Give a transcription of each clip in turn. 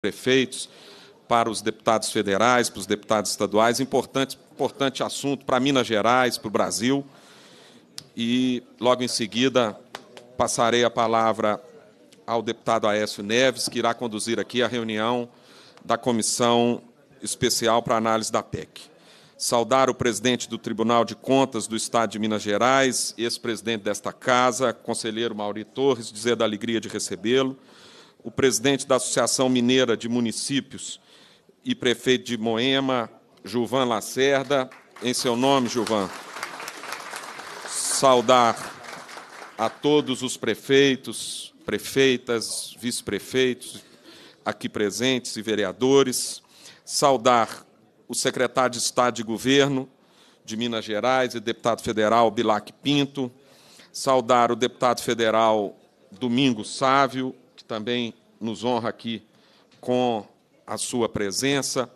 prefeitos, para os deputados federais, para os deputados estaduais, importante, importante assunto para Minas Gerais, para o Brasil. E logo em seguida passarei a palavra ao deputado Aécio Neves, que irá conduzir aqui a reunião da comissão especial para análise da PEC. Saudar o presidente do Tribunal de Contas do Estado de Minas Gerais, ex-presidente desta casa, conselheiro Mauri Torres, dizer da alegria de recebê-lo o presidente da Associação Mineira de Municípios e prefeito de Moema, Juvan Lacerda. Em seu nome, Juvan, saudar a todos os prefeitos, prefeitas, vice-prefeitos aqui presentes e vereadores, saudar o secretário de Estado de Governo de Minas Gerais e deputado federal Bilac Pinto, saudar o deputado federal Domingo Sávio, também nos honra aqui com a sua presença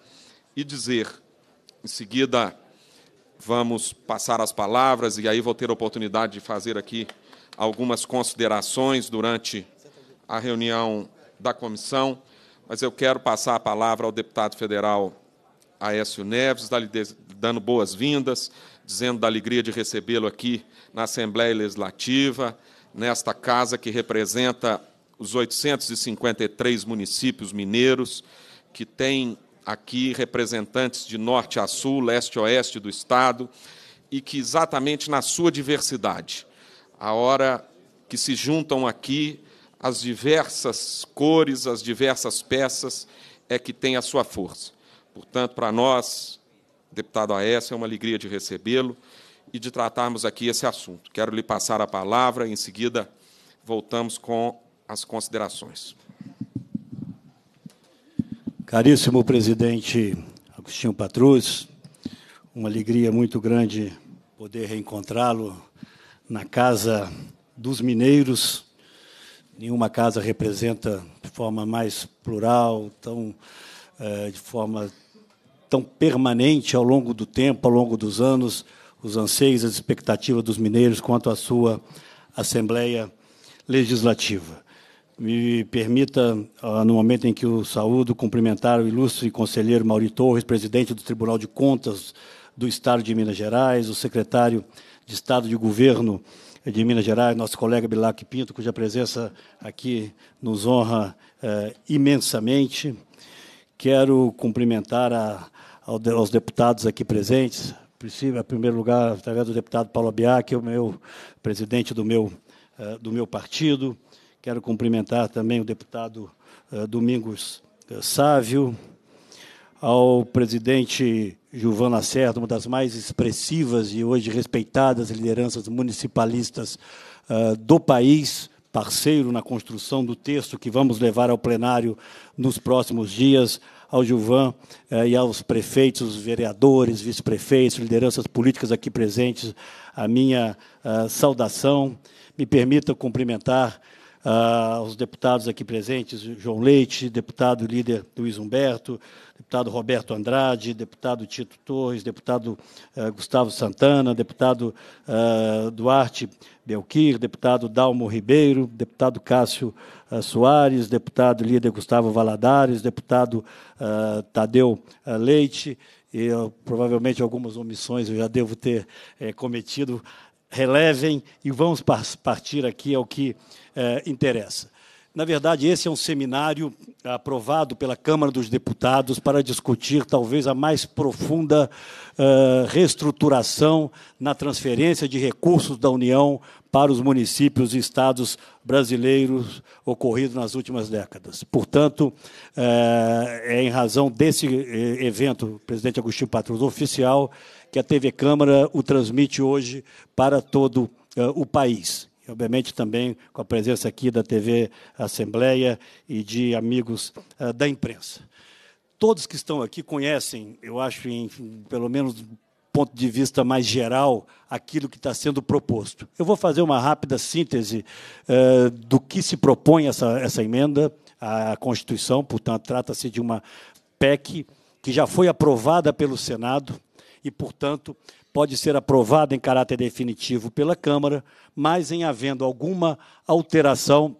e dizer, em seguida, vamos passar as palavras e aí vou ter a oportunidade de fazer aqui algumas considerações durante a reunião da comissão, mas eu quero passar a palavra ao deputado federal Aécio Neves, dando boas-vindas, dizendo da alegria de recebê-lo aqui na Assembleia Legislativa, nesta casa que representa os 853 municípios mineiros, que têm aqui representantes de norte a sul, leste a oeste do Estado, e que exatamente na sua diversidade, a hora que se juntam aqui as diversas cores, as diversas peças, é que tem a sua força. Portanto, para nós, deputado Aécio, é uma alegria de recebê-lo e de tratarmos aqui esse assunto. Quero lhe passar a palavra, em seguida voltamos com as considerações. Caríssimo presidente Agostinho Patrus, uma alegria muito grande poder reencontrá-lo na Casa dos Mineiros. Nenhuma casa representa de forma mais plural, tão, eh, de forma tão permanente ao longo do tempo, ao longo dos anos, os anseios, as expectativas dos mineiros quanto à sua Assembleia Legislativa. Me permita, ah, no momento em que o saúdo, cumprimentar o ilustre conselheiro Mauri Torres, presidente do Tribunal de Contas do Estado de Minas Gerais, o secretário de Estado de Governo de Minas Gerais, nosso colega Bilac Pinto, cuja presença aqui nos honra eh, imensamente. Quero cumprimentar a, aos deputados aqui presentes, em primeiro lugar, através do deputado Paulo é o meu presidente do meu, eh, do meu partido, Quero cumprimentar também o deputado eh, Domingos eh, Sávio, ao presidente Gilvana Lacerda, uma das mais expressivas e hoje respeitadas lideranças municipalistas eh, do país, parceiro na construção do texto que vamos levar ao plenário nos próximos dias, ao Gilvan e aos prefeitos, vereadores, vice-prefeitos, lideranças políticas aqui presentes, a minha saudação. Me permita cumprimentar aos ah, deputados aqui presentes, João Leite, deputado líder Luiz Humberto, deputado Roberto Andrade, deputado Tito Torres, deputado ah, Gustavo Santana, deputado ah, Duarte Belquir, deputado Dalmo Ribeiro, deputado Cássio Soares, deputado líder Gustavo Valadares, deputado Tadeu Leite, e eu, provavelmente algumas omissões eu já devo ter é, cometido relevem e vamos partir aqui ao que eh, interessa. Na verdade, esse é um seminário aprovado pela Câmara dos Deputados para discutir talvez a mais profunda eh, reestruturação na transferência de recursos da União para os municípios e estados brasileiros ocorrido nas últimas décadas. Portanto, eh, é em razão desse evento, presidente Agostinho Patrus, oficial, que a TV Câmara o transmite hoje para todo uh, o país. E, obviamente, também com a presença aqui da TV Assembleia e de amigos uh, da imprensa. Todos que estão aqui conhecem, eu acho, em, pelo menos do ponto de vista mais geral, aquilo que está sendo proposto. Eu vou fazer uma rápida síntese uh, do que se propõe essa, essa emenda à Constituição, portanto, trata-se de uma PEC que já foi aprovada pelo Senado, e, portanto, pode ser aprovada em caráter definitivo pela Câmara, mas em havendo alguma alteração,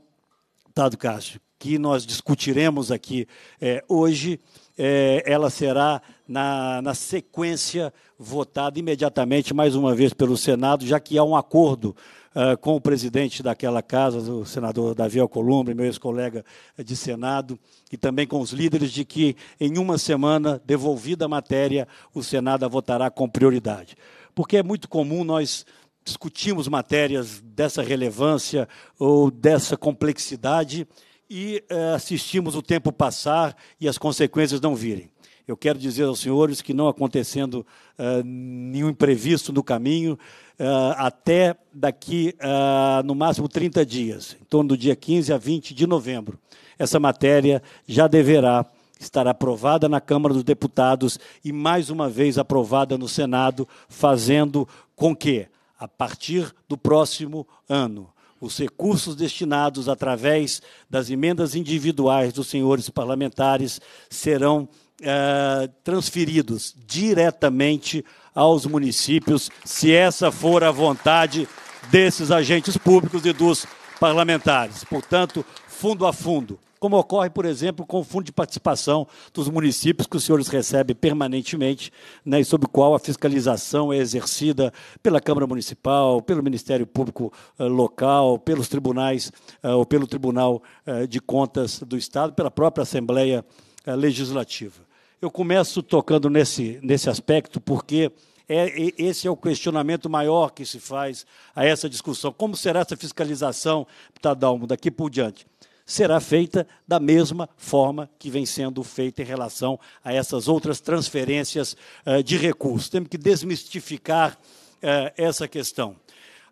Tado tá, Cássio, que nós discutiremos aqui é, hoje, é, ela será, na, na sequência, votada imediatamente, mais uma vez, pelo Senado, já que há um acordo ah, com o presidente daquela casa, o senador Davi Alcolumbre, meu ex-colega de Senado, e também com os líderes de que, em uma semana, devolvida a matéria, o Senado a votará com prioridade. Porque é muito comum nós discutirmos matérias dessa relevância ou dessa complexidade e eh, assistimos o tempo passar e as consequências não virem. Eu quero dizer aos senhores que, não acontecendo uh, nenhum imprevisto no caminho, uh, até daqui, uh, no máximo 30 dias, em torno do dia 15 a 20 de novembro, essa matéria já deverá estar aprovada na Câmara dos Deputados e, mais uma vez, aprovada no Senado, fazendo com que, a partir do próximo ano, os recursos destinados através das emendas individuais dos senhores parlamentares serão é, transferidos diretamente aos municípios, se essa for a vontade desses agentes públicos e dos parlamentares. Portanto, fundo a fundo, como ocorre, por exemplo, com o fundo de participação dos municípios que os senhores recebem permanentemente, né, e sob o qual a fiscalização é exercida pela Câmara Municipal, pelo Ministério Público eh, local, pelos tribunais eh, ou pelo Tribunal eh, de Contas do Estado, pela própria Assembleia Legislativa. Eu começo tocando nesse, nesse aspecto, porque é, esse é o questionamento maior que se faz a essa discussão. Como será essa fiscalização, Tadalmo, daqui por diante? Será feita da mesma forma que vem sendo feita em relação a essas outras transferências eh, de recursos. Temos que desmistificar eh, essa questão.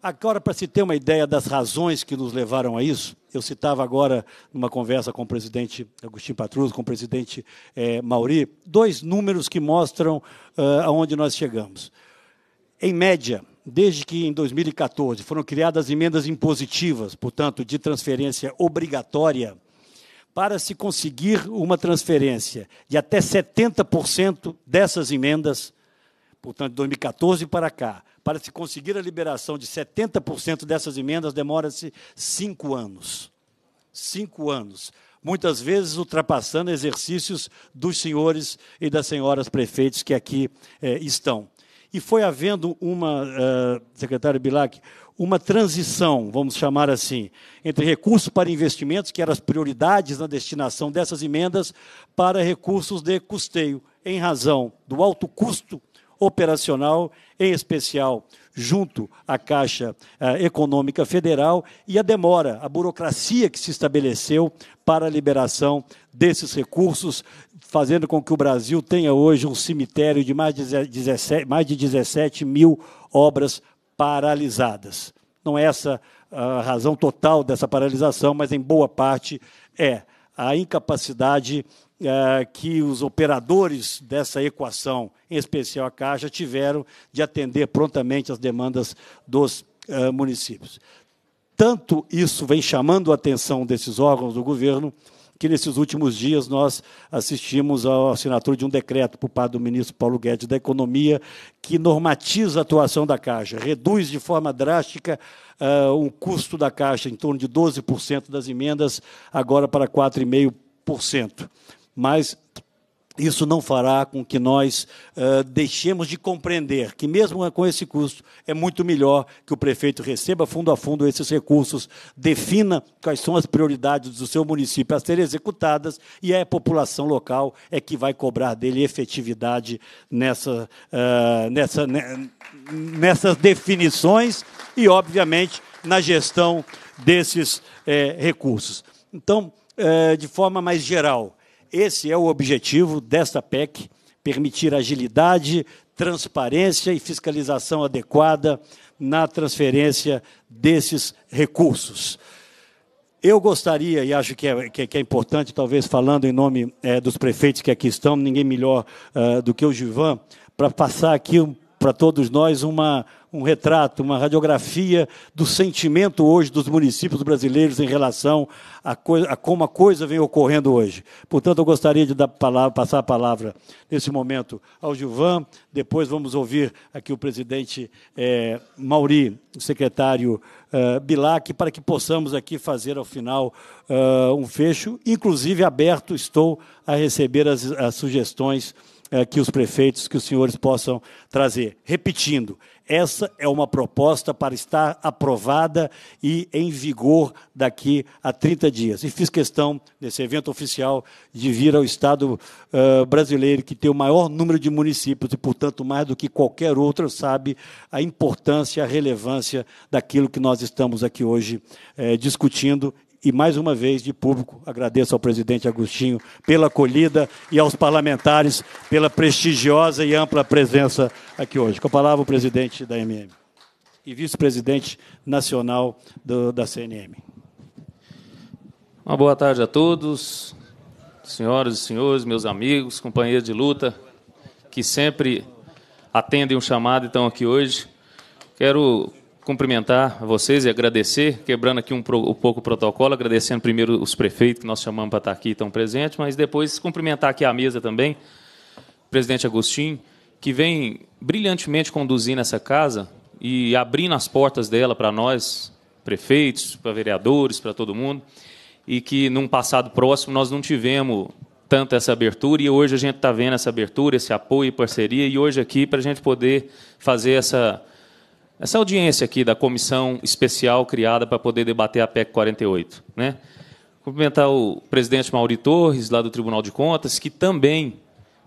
Agora, para se ter uma ideia das razões que nos levaram a isso, eu citava agora, numa conversa com o presidente Agostinho Patrus, com o presidente é, Mauri, dois números que mostram uh, aonde nós chegamos. Em média, desde que em 2014 foram criadas emendas impositivas, portanto, de transferência obrigatória, para se conseguir uma transferência de até 70% dessas emendas, portanto, de 2014 para cá, para se conseguir a liberação de 70% dessas emendas, demora-se cinco anos. Cinco anos. Muitas vezes ultrapassando exercícios dos senhores e das senhoras prefeitos que aqui eh, estão. E foi havendo uma, uh, secretário Bilac, uma transição, vamos chamar assim, entre recursos para investimentos, que eram as prioridades na destinação dessas emendas, para recursos de custeio, em razão do alto custo operacional, em especial junto à Caixa eh, Econômica Federal, e a demora, a burocracia que se estabeleceu para a liberação desses recursos, fazendo com que o Brasil tenha hoje um cemitério de mais de 17, mais de 17 mil obras paralisadas. Não é essa a razão total dessa paralisação, mas em boa parte é a incapacidade é, que os operadores dessa equação, em especial a Caixa, tiveram de atender prontamente as demandas dos é, municípios. Tanto isso vem chamando a atenção desses órgãos do governo, que nesses últimos dias nós assistimos à assinatura de um decreto por parte do ministro Paulo Guedes da Economia, que normatiza a atuação da Caixa, reduz de forma drástica uh, o custo da Caixa, em torno de 12% das emendas, agora para 4,5% mas isso não fará com que nós uh, deixemos de compreender que, mesmo com esse custo, é muito melhor que o prefeito receba fundo a fundo esses recursos, defina quais são as prioridades do seu município a serem executadas e é a população local é que vai cobrar dele efetividade nessa, uh, nessa, nessas definições e, obviamente, na gestão desses eh, recursos. Então, de forma mais geral, esse é o objetivo desta PEC: permitir agilidade, transparência e fiscalização adequada na transferência desses recursos. Eu gostaria, e acho que é, que é, que é importante, talvez falando em nome é, dos prefeitos que aqui estão, ninguém melhor uh, do que o Givan, para passar aqui um, para todos nós uma, um retrato, uma radiografia do sentimento hoje dos municípios brasileiros em relação a, a como a coisa vem ocorrendo hoje. Portanto, eu gostaria de palavra, passar a palavra nesse momento ao Gilvan, depois vamos ouvir aqui o presidente é, Mauri, o secretário eh, Bilac, para que possamos aqui fazer ao final eh, um fecho. Inclusive, aberto estou a receber as, as sugestões que os prefeitos, que os senhores possam trazer. Repetindo, essa é uma proposta para estar aprovada e em vigor daqui a 30 dias. E fiz questão, nesse evento oficial, de vir ao Estado uh, brasileiro, que tem o maior número de municípios e, portanto, mais do que qualquer outro, sabe a importância, a relevância daquilo que nós estamos aqui hoje discutindo e, mais uma vez, de público, agradeço ao presidente Agostinho pela acolhida e aos parlamentares pela prestigiosa e ampla presença aqui hoje. Com a palavra, o presidente da MM e vice-presidente nacional do, da CNM. Uma boa tarde a todos, senhoras e senhores, meus amigos, companheiros de luta, que sempre atendem o chamado e estão aqui hoje. Quero cumprimentar vocês e agradecer, quebrando aqui um, um, pouco o protocolo, agradecendo primeiro os prefeitos que nós chamamos para estar aqui e estão presentes, mas depois cumprimentar aqui a mesa também, o presidente Agostinho, que vem brilhantemente conduzindo essa casa e abrindo as portas dela para nós, prefeitos, para vereadores, para todo mundo, e que num passado próximo nós não tivemos tanto essa abertura, e hoje a gente está vendo essa abertura, esse apoio e parceria, e hoje aqui para a gente poder fazer essa essa audiência aqui da comissão especial criada para poder debater a PEC 48, né? Cumprimentar o presidente Mauri Torres, lá do Tribunal de Contas, que também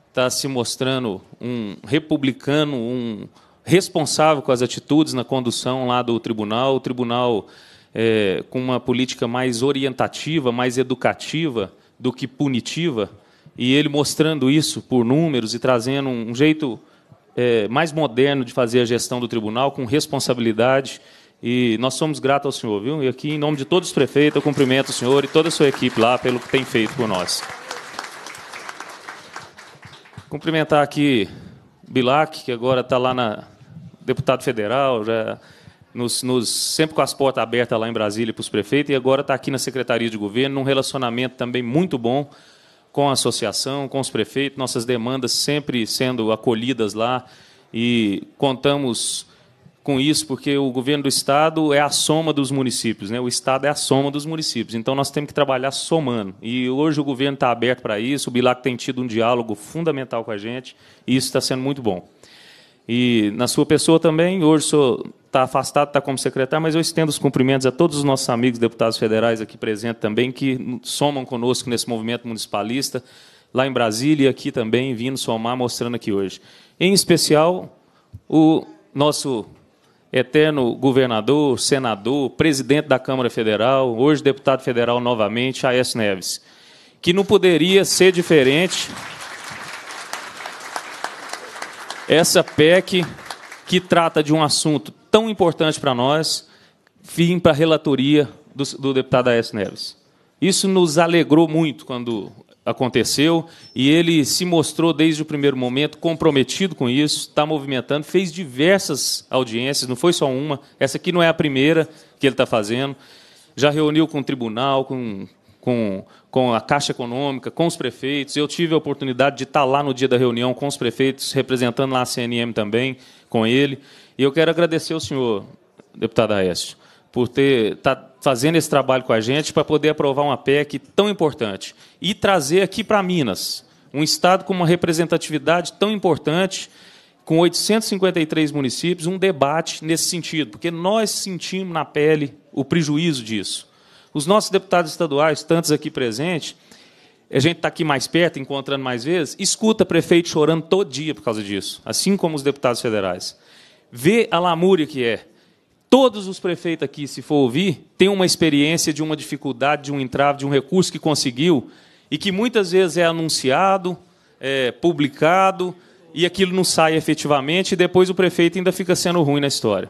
está se mostrando um republicano, um responsável com as atitudes na condução lá do tribunal, o tribunal é, com uma política mais orientativa, mais educativa do que punitiva, e ele mostrando isso por números e trazendo um jeito é, mais moderno de fazer a gestão do tribunal, com responsabilidade. E nós somos gratos ao senhor, viu? E aqui, em nome de todos os prefeitos, eu cumprimento o senhor e toda a sua equipe lá pelo que tem feito por nós. Cumprimentar aqui o Bilac, que agora está lá na deputado federal, já nos, nos, sempre com as portas abertas lá em Brasília para os prefeitos, e agora está aqui na Secretaria de Governo, num relacionamento também muito bom com a associação, com os prefeitos, nossas demandas sempre sendo acolhidas lá e contamos com isso porque o governo do estado é a soma dos municípios, né? O estado é a soma dos municípios. Então nós temos que trabalhar somando. E hoje o governo está aberto para isso. O Bilac tem tido um diálogo fundamental com a gente e isso está sendo muito bom. E na sua pessoa também, hoje sou está afastado, está como secretário, mas eu estendo os cumprimentos a todos os nossos amigos deputados federais aqui presentes também, que somam conosco nesse movimento municipalista, lá em Brasília e aqui também, vindo somar, mostrando aqui hoje. Em especial, o nosso eterno governador, senador, presidente da Câmara Federal, hoje deputado federal novamente, Aécio Neves, que não poderia ser diferente essa PEC que trata de um assunto tão importante para nós, fim para a relatoria do, do deputado Aécio Neves. Isso nos alegrou muito quando aconteceu e ele se mostrou desde o primeiro momento comprometido com isso, está movimentando, fez diversas audiências, não foi só uma, essa aqui não é a primeira que ele está fazendo. Já reuniu com o tribunal, com com, com a Caixa Econômica, com os prefeitos. Eu tive a oportunidade de estar lá no dia da reunião com os prefeitos, representando lá a CNM também, com ele. E eu quero agradecer ao senhor, deputado Aécio, por ter tá fazendo esse trabalho com a gente para poder aprovar uma PEC tão importante e trazer aqui para Minas, um estado com uma representatividade tão importante, com 853 municípios, um debate nesse sentido, porque nós sentimos na pele o prejuízo disso. Os nossos deputados estaduais, tantos aqui presentes, a gente está aqui mais perto, encontrando mais vezes, escuta prefeito chorando todo dia por causa disso, assim como os deputados federais. Vê a lamúria que é. Todos os prefeitos aqui, se for ouvir, têm uma experiência de uma dificuldade, de um entrave, de um recurso que conseguiu e que muitas vezes é anunciado, é publicado, e aquilo não sai efetivamente, e depois o prefeito ainda fica sendo ruim na história.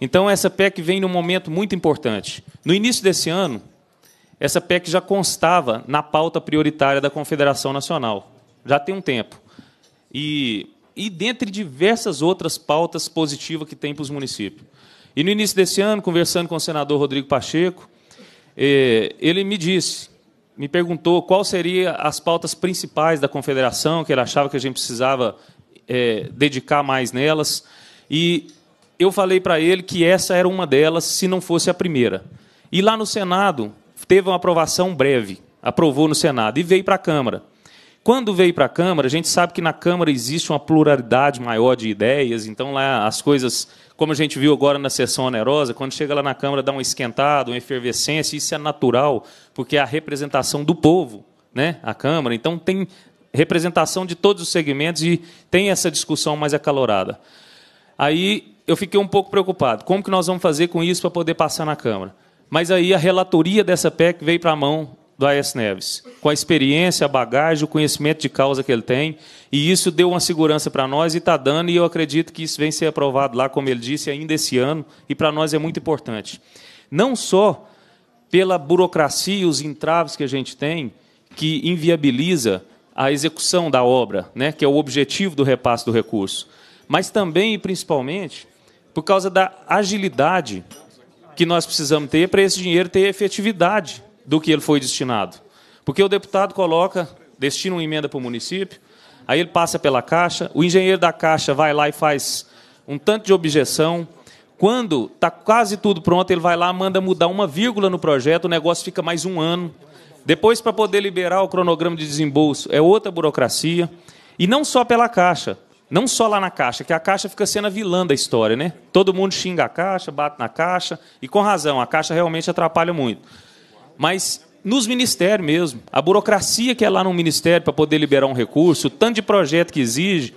Então, essa PEC vem num momento muito importante. No início desse ano, essa PEC já constava na pauta prioritária da Confederação Nacional. Já tem um tempo. E, e dentre diversas outras pautas positivas que tem para os municípios. E no início desse ano, conversando com o senador Rodrigo Pacheco, eh, ele me disse, me perguntou quais seriam as pautas principais da Confederação, que ele achava que a gente precisava eh, dedicar mais nelas. E eu falei para ele que essa era uma delas, se não fosse a primeira. E lá no Senado, teve uma aprovação breve, aprovou no Senado e veio para a Câmara. Quando veio para a Câmara, a gente sabe que na Câmara existe uma pluralidade maior de ideias, então lá as coisas, como a gente viu agora na sessão onerosa, quando chega lá na Câmara dá um esquentado, uma efervescência, isso é natural, porque é a representação do povo, né? A Câmara, então tem representação de todos os segmentos e tem essa discussão mais acalorada. Aí eu fiquei um pouco preocupado. Como que nós vamos fazer com isso para poder passar na Câmara? Mas aí a relatoria dessa PEC veio para a mão do Aes Neves, com a experiência, a bagagem, o conhecimento de causa que ele tem, e isso deu uma segurança para nós e está dando, e eu acredito que isso vem ser aprovado lá, como ele disse, ainda esse ano, e para nós é muito importante. Não só pela burocracia e os entraves que a gente tem, que inviabiliza a execução da obra, né, que é o objetivo do repasse do recurso, mas também e principalmente por causa da agilidade que nós precisamos ter para esse dinheiro ter efetividade do que ele foi destinado. Porque o deputado coloca, destina uma emenda para o município, aí ele passa pela Caixa, o engenheiro da Caixa vai lá e faz um tanto de objeção. Quando está quase tudo pronto, ele vai lá, manda mudar uma vírgula no projeto, o negócio fica mais um ano. Depois, para poder liberar o cronograma de desembolso, é outra burocracia. E não só pela Caixa. Não só lá na caixa, que a caixa fica sendo a vilã da história, né? Todo mundo xinga a caixa, bate na caixa, e com razão, a caixa realmente atrapalha muito. Mas nos ministérios mesmo, a burocracia que é lá no ministério para poder liberar um recurso, o tanto de projeto que exige.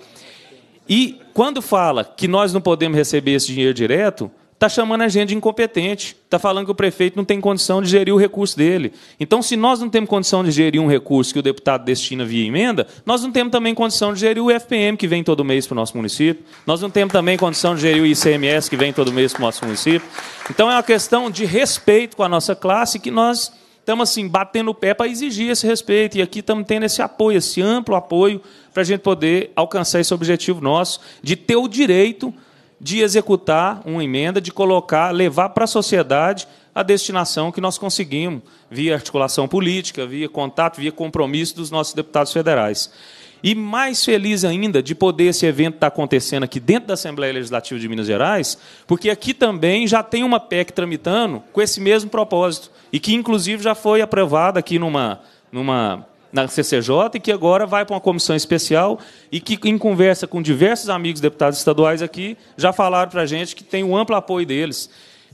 E quando fala que nós não podemos receber esse dinheiro direto, está chamando a gente de incompetente, está falando que o prefeito não tem condição de gerir o recurso dele. Então, se nós não temos condição de gerir um recurso que o deputado destina via emenda, nós não temos também condição de gerir o FPM que vem todo mês para o nosso município, nós não temos também condição de gerir o ICMS que vem todo mês para o nosso município. Então, é uma questão de respeito com a nossa classe que nós estamos assim, batendo o pé para exigir esse respeito. E aqui estamos tendo esse apoio, esse amplo apoio, para a gente poder alcançar esse objetivo nosso de ter o direito de executar uma emenda, de colocar, levar para a sociedade a destinação que nós conseguimos, via articulação política, via contato, via compromisso dos nossos deputados federais. E mais feliz ainda de poder esse evento estar acontecendo aqui dentro da Assembleia Legislativa de Minas Gerais, porque aqui também já tem uma PEC tramitando com esse mesmo propósito, e que inclusive já foi aprovada aqui numa, numa na CCJ e que agora vai para uma comissão especial e que, em conversa com diversos amigos deputados estaduais aqui, já falaram para a gente que tem o um amplo apoio deles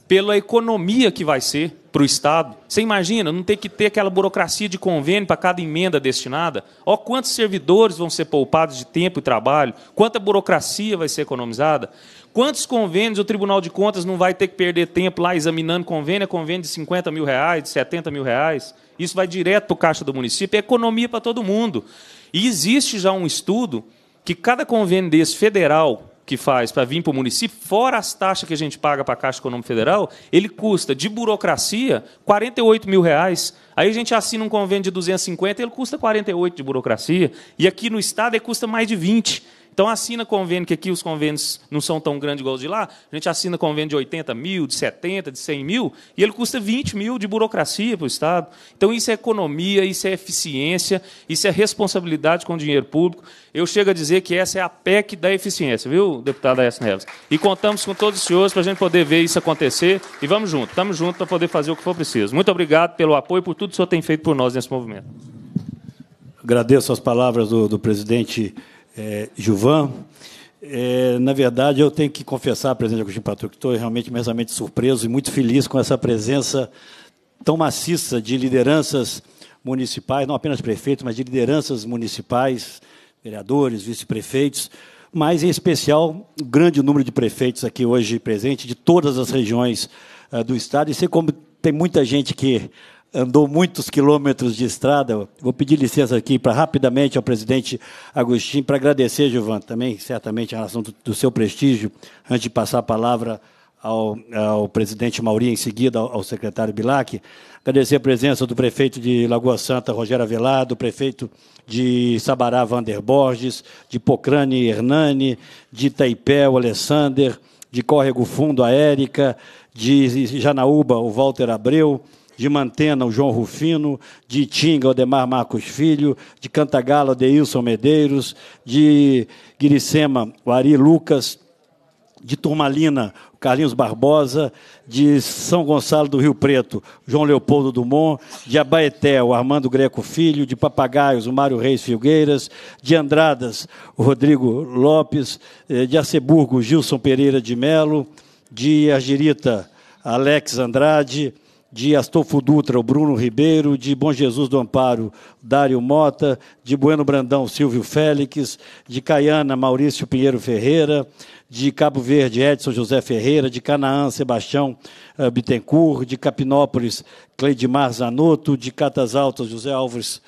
pela economia que vai ser para o Estado. Você imagina, não ter que ter aquela burocracia de convênio para cada emenda destinada? Olha quantos servidores vão ser poupados de tempo e trabalho? Quanta burocracia vai ser economizada? Quantos convênios o Tribunal de Contas não vai ter que perder tempo lá examinando convênio? É convênio de 50 mil reais, de 70 mil reais? Isso vai direto para o caixa do município, é economia para todo mundo. E existe já um estudo que cada convênio desse federal que faz para vir para o município, fora as taxas que a gente paga para a Caixa Econômica Federal, ele custa de burocracia 48 mil reais. Aí a gente assina um convênio de 250, ele custa 48 de burocracia. E aqui no Estado ele custa mais de 20. Então assina convênio, que aqui os convênios não são tão grandes igual os de lá, a gente assina convênio de 80 mil, de 70, de 100 mil, e ele custa 20 mil de burocracia para o Estado. Então isso é economia, isso é eficiência, isso é responsabilidade com o dinheiro público. Eu chego a dizer que essa é a PEC da eficiência, viu, deputada Aécio Neves? E contamos com todos os senhores para a gente poder ver isso acontecer, e vamos junto, estamos juntos para poder fazer o que for preciso. Muito obrigado pelo apoio, por tudo que o senhor tem feito por nós nesse movimento. Agradeço as palavras do, do presidente é, Gilvan. É, na verdade, eu tenho que confessar, presidente Agostinho Patu, que estou realmente imensamente surpreso e muito feliz com essa presença tão maciça de lideranças municipais, não apenas prefeitos, mas de lideranças municipais, vereadores, vice-prefeitos, mas, em especial, o um grande número de prefeitos aqui hoje presente, de todas as regiões uh, do Estado. E sei como tem muita gente que andou muitos quilômetros de estrada. Vou pedir licença aqui para rapidamente ao presidente Agostinho para agradecer, Gilvan, também certamente em relação do, do, seu prestígio, antes de passar a palavra ao, ao presidente Mauri, em seguida ao, ao, secretário Bilac. Agradecer a presença do prefeito de Lagoa Santa, Rogério Avelar, do prefeito de Sabará, Vander Borges, de Pocrane, Hernani, de Itaipé, o Alessander, de Córrego Fundo, a Érica, de Janaúba, o Walter Abreu, de Mantena, o João Rufino, de Itinga, Odemar Marcos Filho, de Cantagalo, Deilson Medeiros, de Guiricema, o Ari Lucas, de Turmalina, o Carlinhos Barbosa, de São Gonçalo do Rio Preto, João Leopoldo Dumont, de Abaeté, o Armando Greco Filho, de Papagaios, o Mário Reis Filgueiras, de Andradas, o Rodrigo Lopes, eh, de Arceburgo, Gilson Pereira de Melo, de Argirita, Alex Andrade, de Astolfo Dutra, o Bruno Ribeiro, de Bom Jesus do Amparo, Dário Mota, de Bueno Brandão, Silvio Félix, de Caiana, Maurício Pinheiro Ferreira, de Cabo Verde, Edson José Ferreira, de Canaã, Sebastião uh, Bittencourt, de Capinópolis, Cleidimar Zanotto, de Catas Altas, José Alves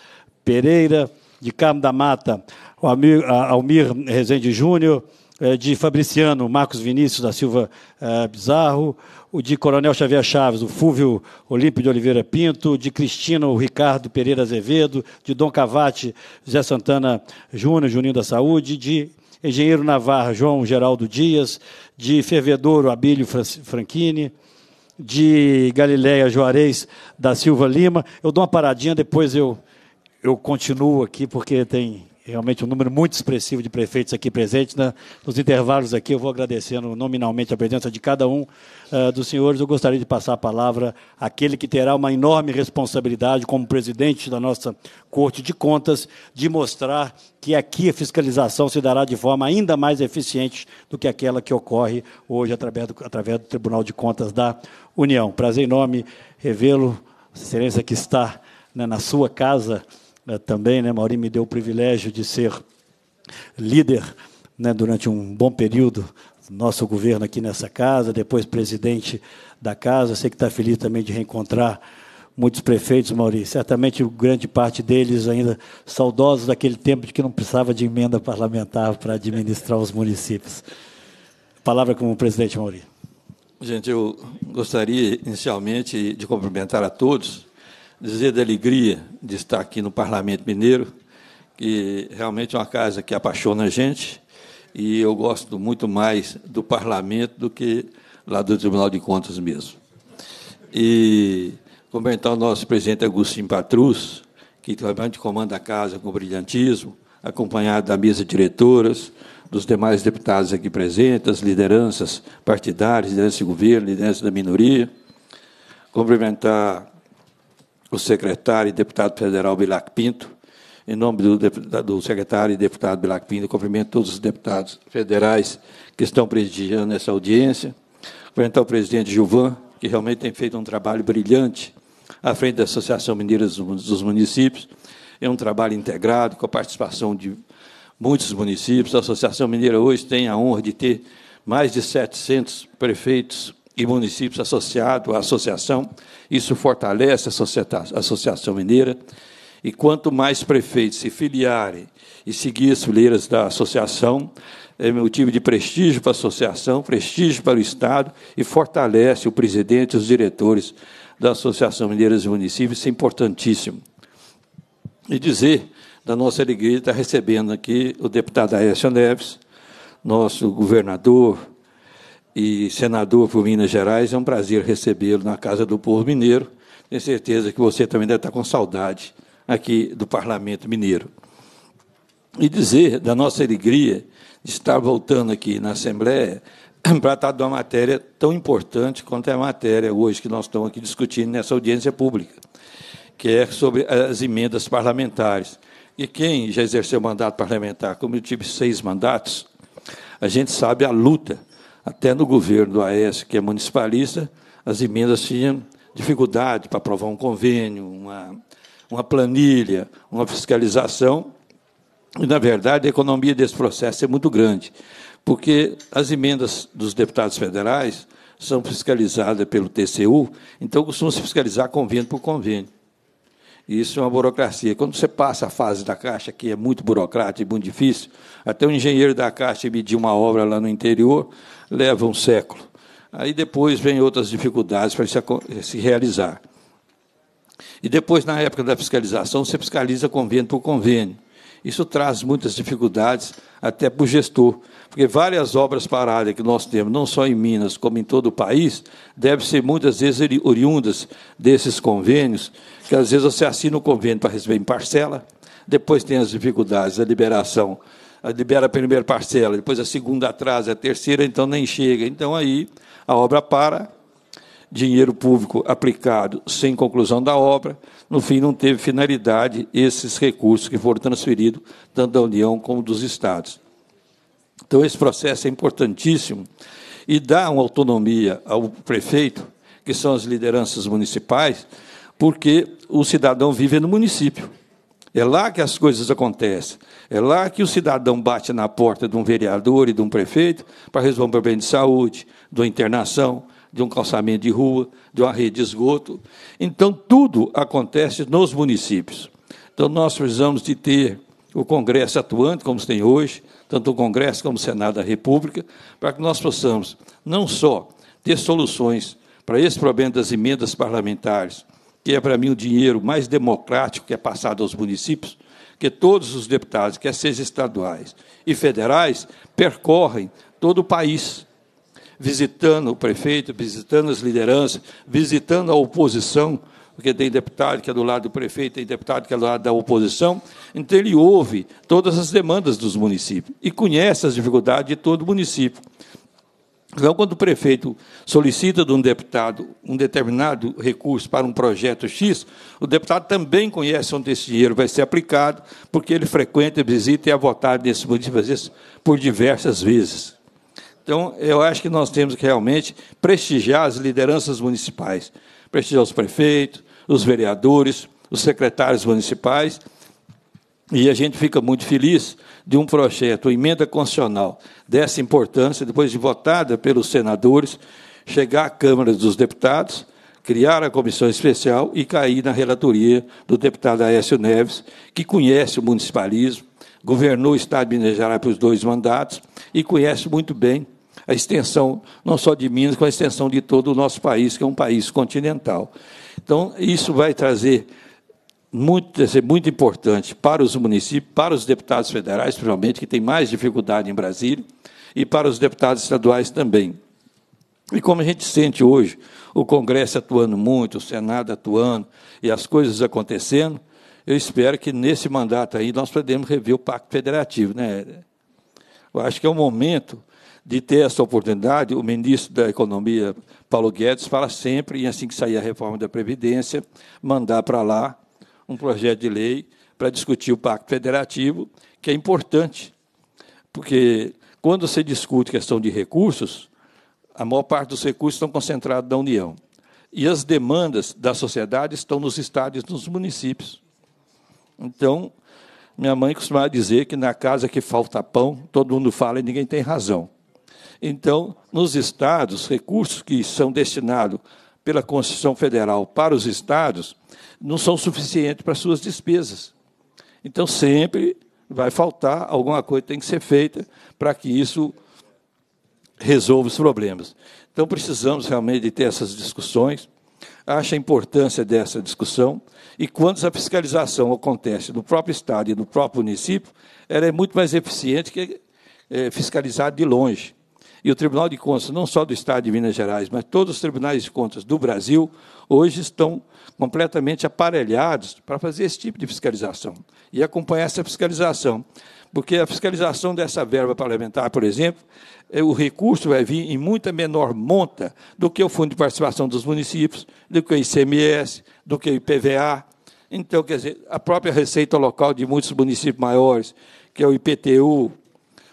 Pereira, de Carmo da Mata, Almir, Almir Rezende Júnior, eh, de Fabriciano, Marcos Vinícius da Silva eh, Bizarro, o de Coronel Xavier Chaves, o Fúvio Olímpio de Oliveira Pinto, de Cristina, o Ricardo Pereira Azevedo, de Dom Cavate, José Santana Júnior, Juninho da Saúde, de Engenheiro Navarro, João Geraldo Dias, de Fervedouro, Abílio Franchini, de Galileia Juarez da Silva Lima. Eu dou uma paradinha, depois eu, eu continuo aqui, porque tem realmente um número muito expressivo de prefeitos aqui presentes. Né? Nos intervalos aqui, eu vou agradecendo nominalmente a presença de cada um uh, dos senhores. Eu gostaria de passar a palavra àquele que terá uma enorme responsabilidade, como presidente da nossa Corte de Contas, de mostrar que aqui a fiscalização se dará de forma ainda mais eficiente do que aquela que ocorre hoje através do, através do Tribunal de Contas da União. Prazer enorme revê-lo, Excelência, que está né, na sua casa eh, também. Né, Mauri me deu o privilégio de ser líder né, durante um bom período nosso governo aqui nessa casa, depois presidente da casa. Sei que está feliz também de reencontrar muitos prefeitos, Maurício. Certamente grande parte deles ainda saudosos daquele tempo de que não precisava de emenda parlamentar para administrar os municípios. Palavra com o presidente Maurício. Gente, eu gostaria inicialmente de cumprimentar a todos dizer da alegria de estar aqui no Parlamento Mineiro, que realmente é uma casa que apaixona a gente, e eu gosto muito mais do Parlamento do que lá do Tribunal de Contas mesmo. E comentar o nosso presidente Agustin Patrus, que realmente comanda a casa com brilhantismo, acompanhado da mesa de diretoras, dos demais deputados aqui presentes, as lideranças partidárias, liderança de governo, liderança da minoria. Cumprimentar o secretário e deputado federal Bilac Pinto. Em nome do, do secretário e deputado Bilac Pinto, cumprimento todos os deputados federais que estão presidindo essa audiência. Cumprimentar o presidente Gilvan, que realmente tem feito um trabalho brilhante à frente da Associação Mineira dos Municípios. É um trabalho integrado, com a participação de muitos municípios. A Associação Mineira hoje tem a honra de ter mais de 700 prefeitos e municípios associados à associação. Isso fortalece a Associação Mineira. E quanto mais prefeitos se filiarem e seguir as fileiras da associação, é motivo de prestígio para a associação, prestígio para o Estado e fortalece o presidente e os diretores da Associação Mineiras e Municípios. Isso é importantíssimo. E dizer da nossa alegria de estar recebendo aqui o deputado Aécio Neves, nosso governador, e senador por Minas Gerais. É um prazer recebê-lo na Casa do Povo Mineiro. Tenho certeza que você também deve estar com saudade aqui do Parlamento Mineiro. E dizer da nossa alegria de estar voltando aqui na Assembleia para tratar de uma matéria tão importante quanto é a matéria hoje que nós estamos aqui discutindo nessa audiência pública, que é sobre as emendas parlamentares. E quem já exerceu mandato parlamentar, como eu tive seis mandatos, a gente sabe a luta até no governo do AES, que é municipalista, as emendas tinham dificuldade para aprovar um convênio, uma, uma planilha, uma fiscalização. E, na verdade, a economia desse processo é muito grande, porque as emendas dos deputados federais são fiscalizadas pelo TCU, então costumam se fiscalizar convênio por convênio. Isso é uma burocracia. Quando você passa a fase da Caixa, que é muito burocrática e muito difícil, até o engenheiro da Caixa medir uma obra lá no interior leva um século. Aí depois vem outras dificuldades para se realizar. E depois, na época da fiscalização, você fiscaliza convênio por convênio. Isso traz muitas dificuldades até para o gestor, porque várias obras paradas que nós temos, não só em Minas, como em todo o país, devem ser muitas vezes oriundas desses convênios que às vezes você assina um convênio para receber em parcela, depois tem as dificuldades, a liberação, a libera a primeira parcela, depois a segunda atrasa, a terceira então nem chega. Então aí a obra para, dinheiro público aplicado sem conclusão da obra, no fim não teve finalidade esses recursos que foram transferidos tanto da União como dos estados. Então esse processo é importantíssimo e dá uma autonomia ao prefeito, que são as lideranças municipais, porque o cidadão vive no município. É lá que as coisas acontecem. É lá que o cidadão bate na porta de um vereador e de um prefeito para resolver um problema de saúde, de uma internação, de um calçamento de rua, de uma rede de esgoto. Então, tudo acontece nos municípios. Então, nós precisamos de ter o Congresso atuante, como se tem hoje, tanto o Congresso como o Senado da República, para que nós possamos não só ter soluções para esse problema das emendas parlamentares, que é para mim o dinheiro mais democrático que é passado aos municípios, que todos os deputados, quer sejam estaduais e federais, percorrem todo o país, visitando o prefeito, visitando as lideranças, visitando a oposição, porque tem deputado que é do lado do prefeito, tem deputado que é do lado da oposição. Então, ele ouve todas as demandas dos municípios e conhece as dificuldades de todo município. Então, quando o prefeito solicita de um deputado um determinado recurso para um projeto X, o deputado também conhece onde esse dinheiro vai ser aplicado, porque ele frequenta, visita e é votado nesse município, por diversas vezes. Então, eu acho que nós temos que realmente prestigiar as lideranças municipais, prestigiar os prefeitos, os vereadores, os secretários municipais, e a gente fica muito feliz de um projeto, emenda constitucional dessa importância, depois de votada pelos senadores, chegar à Câmara dos Deputados, criar a comissão especial e cair na relatoria do deputado Aécio Neves, que conhece o municipalismo, governou o Estado de Minas Gerais por dois mandatos e conhece muito bem a extensão, não só de Minas, mas a extensão de todo o nosso país, que é um país continental. Então, isso vai trazer muito, é muito importante para os municípios, para os deputados federais, principalmente, que têm mais dificuldade em Brasília, e para os deputados estaduais também. E como a gente sente hoje, o Congresso atuando muito, o Senado atuando e as coisas acontecendo, eu espero que nesse mandato aí nós podemos rever o Pacto Federativo. Né? Eu acho que é o momento de ter essa oportunidade. O ministro da Economia, Paulo Guedes, fala sempre, e assim que sair a reforma da Previdência, mandar para lá um projeto de lei para discutir o Pacto Federativo, que é importante, porque quando se discute questão de recursos, a maior parte dos recursos estão concentrados na União. E as demandas da sociedade estão nos estados e nos municípios. Então, minha mãe costumava dizer que na casa que falta pão, todo mundo fala e ninguém tem razão. Então, nos estados, recursos que são destinados pela Constituição Federal para os estados não são suficientes para suas despesas. Então, sempre vai faltar alguma coisa tem que ser feita para que isso resolva os problemas. Então, precisamos realmente de ter essas discussões. Acho a importância dessa discussão. E quando essa fiscalização acontece no próprio Estado e no próprio município, ela é muito mais eficiente que eh, fiscalizar de longe. E o Tribunal de Contas, não só do Estado de Minas Gerais, mas todos os tribunais de contas do Brasil, hoje estão completamente aparelhados para fazer esse tipo de fiscalização e acompanhar essa fiscalização. Porque a fiscalização dessa verba parlamentar, por exemplo, eh, o recurso vai vir em muita menor monta do que o Fundo de Participação dos Municípios, do que o ICMS, do que o IPVA. Então, quer dizer, a própria receita local de muitos municípios maiores, que é o IPTU,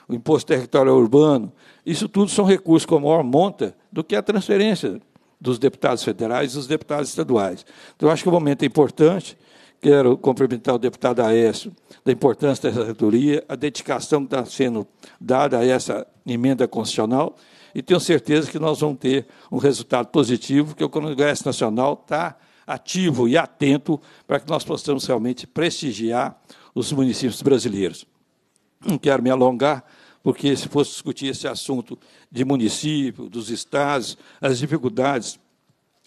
o Imposto Territorial Urbano, isso tudo são recursos com maior monta do que a transferência dos deputados federais e dos deputados estaduais. Então, acho que o momento é importante. Quero cumprimentar o deputado Aécio da importância dessa reitoria, a dedicação que está sendo dada a essa emenda constitucional, e tenho certeza que nós vamos ter um resultado positivo, que o Congresso Nacional está ativo e atento para que nós possamos realmente prestigiar os municípios brasileiros. Não quero me alongar, porque se fosse discutir esse assunto de município, dos estados, as dificuldades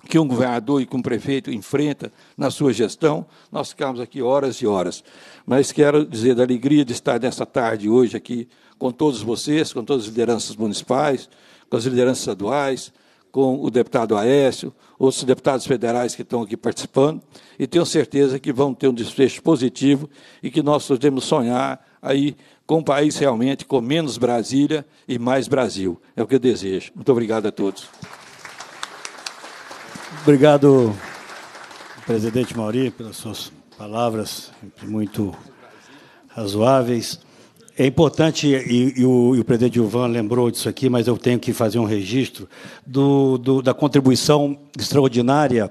que um governador e que um prefeito enfrenta na sua gestão, nós ficamos aqui horas e horas. Mas quero dizer da alegria de estar nessa tarde hoje aqui com todos vocês, com todas as lideranças municipais, com as lideranças estaduais, com o deputado Aécio, outros deputados federais que estão aqui participando, e tenho certeza que vão ter um desfecho positivo e que nós podemos sonhar aí com um país realmente com menos Brasília e mais Brasil. É o que eu desejo. Muito obrigado a todos. Obrigado, presidente Mauri, pelas suas palavras muito razoáveis. É importante, e, e, o, e, o, presidente Ivan lembrou disso aqui, mas eu tenho que fazer um registro do, do, da contribuição extraordinária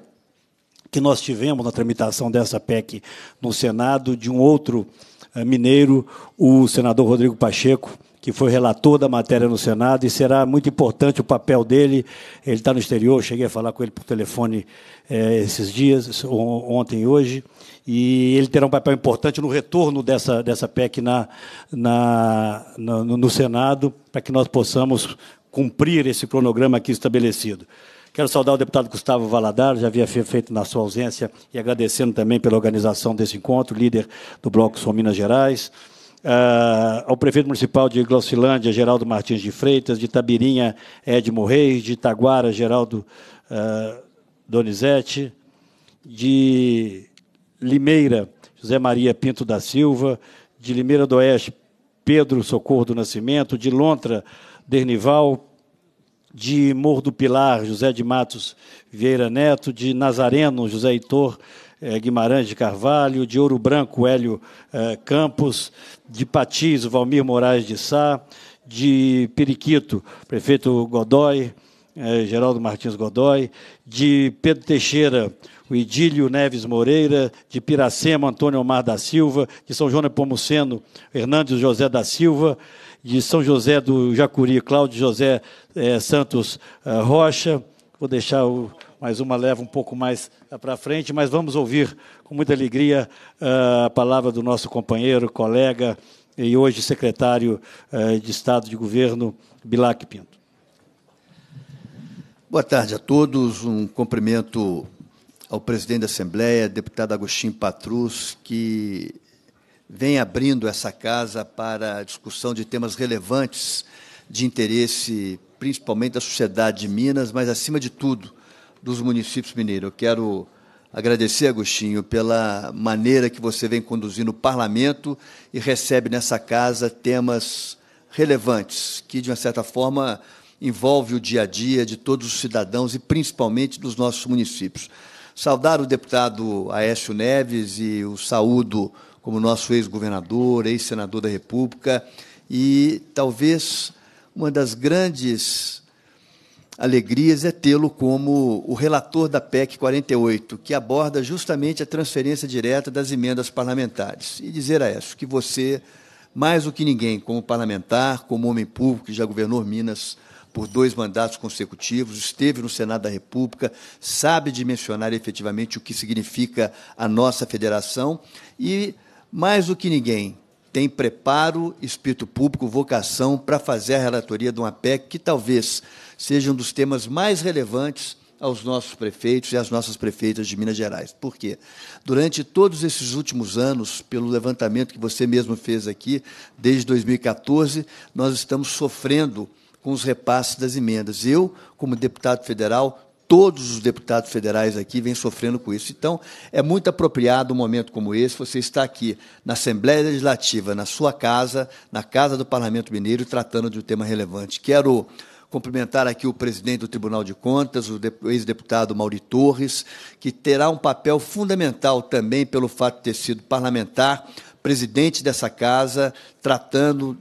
que nós tivemos na tramitação dessa PEC no Senado, de um outro eh, mineiro, o senador Rodrigo Pacheco, que foi relator da matéria no Senado, e será muito importante o papel dele. Ele está no exterior, cheguei a falar com ele por telefone é, esses dias, ontem e hoje, e ele terá um papel importante no retorno dessa, dessa PEC na, na, no, no Senado, para que nós possamos cumprir esse cronograma aqui estabelecido. Quero saudar o deputado Gustavo Valadar, já havia feito na sua ausência, e agradecendo também pela organização desse encontro, líder do Bloco São Minas Gerais. Uh, ao prefeito municipal de Glossilândia, Geraldo Martins de Freitas, de Tabirinha, Edmo Reis, de Itaguara, Geraldo uh, Donizete, de Limeira, José Maria Pinto da Silva, de Limeira do Oeste, Pedro Socorro do Nascimento, de Lontra, Dernival, de Morro do Pilar, José de Matos Vieira Neto, de Nazareno, José Heitor eh, Guimarães de Carvalho, de Ouro Branco, Hélio eh, Campos, de Patiz, Valmir Moraes de Sá, de Periquito, prefeito Godoy, eh, Geraldo Martins Godoy, de Pedro Teixeira, o Idílio Neves Moreira, de Piracema, Antônio Omar da Silva, de São João Nepomuceno, Hernandes José da Silva, de São José do Jacuri, Cláudio José é, Santos é, Rocha. Vou deixar o, mais uma leva um pouco mais eh, para frente, mas vamos ouvir com muita alegria a palavra do nosso companheiro, colega e hoje secretário de Estado de Governo, Bilac Pinto. Boa tarde a todos. Um cumprimento ao presidente da Assembleia, deputado Agostinho Patrus, que vem abrindo essa casa para a discussão de temas relevantes de interesse, principalmente da sociedade de Minas, mas, acima de tudo, dos municípios mineiros. Eu quero agradecer, Agostinho, pela maneira que você vem conduzindo o parlamento e recebe nessa casa temas relevantes, que, de uma certa forma, envolvem o dia a dia de todos os cidadãos e principalmente dos nossos municípios. Saudar o deputado Aécio Neves e o saúdo como nosso ex-governador, ex-senador da República, e talvez uma das grandes alegrias é tê-lo como o relator da PEC 48, que aborda justamente a transferência direta das emendas parlamentares. E dizer a isso que você, mais do que ninguém, como parlamentar, como homem público que já governou Minas por dois mandatos consecutivos, esteve no Senado da República, sabe dimensionar efetivamente o que significa a nossa federação e mais do que ninguém, tem preparo, espírito público, vocação para fazer a relatoria de uma PEC que talvez seja um dos temas mais relevantes aos nossos prefeitos e às nossas prefeitas de Minas Gerais. Por quê? Durante todos esses últimos anos, pelo levantamento que você mesmo fez aqui, desde 2014, nós estamos sofrendo com os repasses das emendas. Eu, como deputado federal, Todos os deputados federais aqui vêm sofrendo com isso. Então, é muito apropriado um momento como esse, você está aqui na Assembleia Legislativa, na sua casa, na casa do Parlamento Mineiro, tratando de um tema relevante. Quero cumprimentar aqui o presidente do Tribunal de Contas, o ex-deputado Mauri Torres, que terá um papel fundamental também pelo fato de ter sido parlamentar, presidente dessa casa, tratando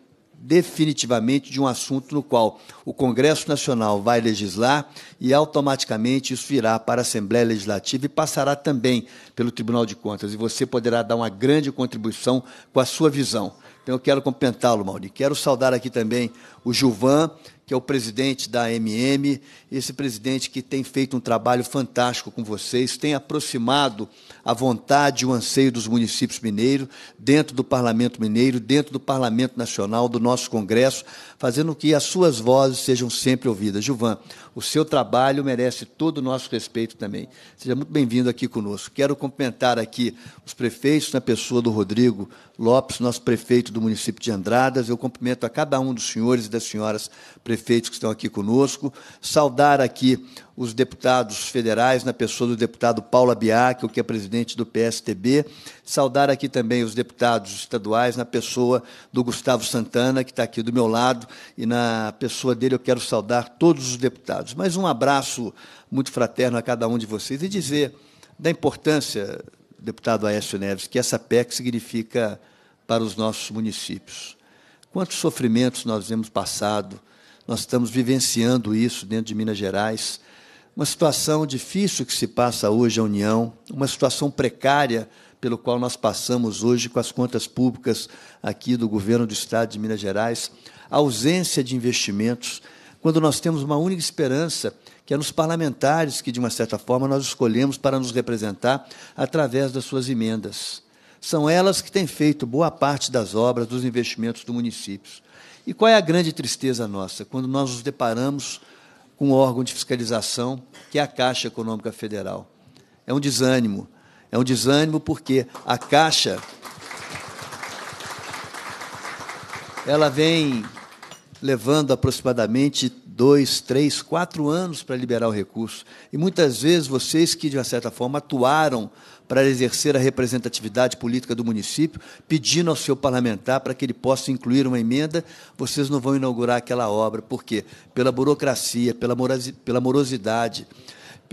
definitivamente de um assunto no qual o Congresso Nacional vai legislar e automaticamente isso virá para a Assembleia Legislativa e passará também pelo Tribunal de Contas. E você poderá dar uma grande contribuição com a sua visão. Então eu quero cumprimentá-lo, Mauri. Quero saudar aqui também o Gilvan, que é o presidente da AMM, esse presidente que tem feito um trabalho fantástico com vocês, tem aproximado a vontade e o anseio dos municípios mineiros, dentro do Parlamento Mineiro, dentro do Parlamento Nacional, do nosso Congresso, fazendo que as suas vozes sejam sempre ouvidas. Gilvan, o seu trabalho merece todo o nosso respeito também. Seja muito bem-vindo aqui conosco. Quero cumprimentar aqui os prefeitos, na pessoa do Rodrigo Lopes, nosso prefeito do município de Andradas. Eu cumprimento a cada um dos senhores e das senhoras prefeitos que estão aqui conosco. Saudar aqui os deputados federais, na pessoa do deputado Paulo Abiac, que é presidente do PSTB, saudar aqui também os deputados estaduais, na pessoa do Gustavo Santana, que está aqui do meu lado, e na pessoa dele eu quero saudar todos os deputados. Mas um abraço muito fraterno a cada um de vocês e dizer da importância, deputado Aécio Neves, que essa PEC significa para os nossos municípios. Quantos sofrimentos nós temos passado, nós estamos vivenciando isso dentro de Minas Gerais uma situação difícil que se passa hoje a União, uma situação precária pelo qual nós passamos hoje com as contas públicas aqui do governo do estado de Minas Gerais, a ausência de investimentos, quando nós temos uma única esperança, que é nos parlamentares que, de uma certa forma, nós escolhemos para nos representar através das suas emendas. São elas que têm feito boa parte das obras, dos investimentos do município. E qual é a grande tristeza nossa? Quando nós nos deparamos um órgão de fiscalização, que é a Caixa Econômica Federal. É um desânimo. É um desânimo porque a Caixa ela vem levando aproximadamente dois, três, quatro anos para liberar o recurso. E muitas vezes vocês que, de uma certa forma, atuaram para exercer a representatividade política do município, pedindo ao seu parlamentar para que ele possa incluir uma emenda, vocês não vão inaugurar aquela obra. Por quê? Pela burocracia, pela morosidade,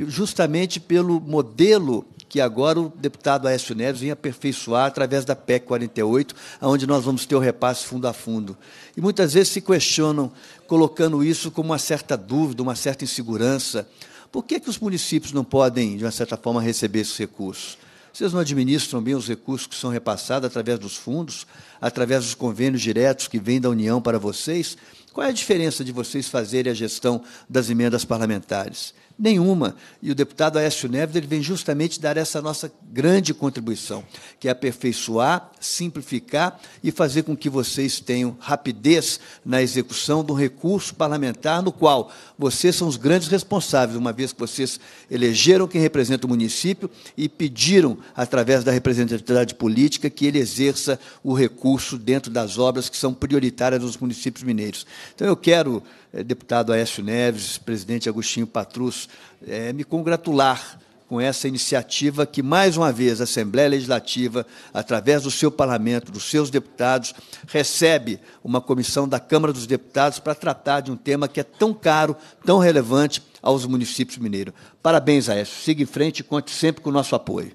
justamente pelo modelo que agora o deputado Aécio Neves vem aperfeiçoar através da PEC 48, onde nós vamos ter o repasse fundo a fundo. E muitas vezes se questionam colocando isso como uma certa dúvida, uma certa insegurança. Por que, que os municípios não podem, de uma certa forma, receber esses recursos? Vocês não administram bem os recursos que são repassados através dos fundos, através dos convênios diretos que vêm da União para vocês? Qual é a diferença de vocês fazerem a gestão das emendas parlamentares? Nenhuma. E o deputado Aécio Neves ele vem justamente dar essa nossa grande contribuição, que é aperfeiçoar, simplificar e fazer com que vocês tenham rapidez na execução do recurso parlamentar no qual vocês são os grandes responsáveis, uma vez que vocês elegeram quem representa o município e pediram, através da representatividade política, que ele exerça o recurso dentro das obras que são prioritárias nos municípios mineiros. Então, eu quero eh, deputado Aécio Neves, presidente Agostinho Patrus, é, me congratular com essa iniciativa que, mais uma vez, a Assembleia Legislativa, através do seu parlamento, dos seus deputados, recebe uma comissão da Câmara dos Deputados para tratar de um tema que é tão caro, tão relevante aos municípios mineiros. Parabéns, Aécio. Siga em frente e conte sempre com o nosso apoio.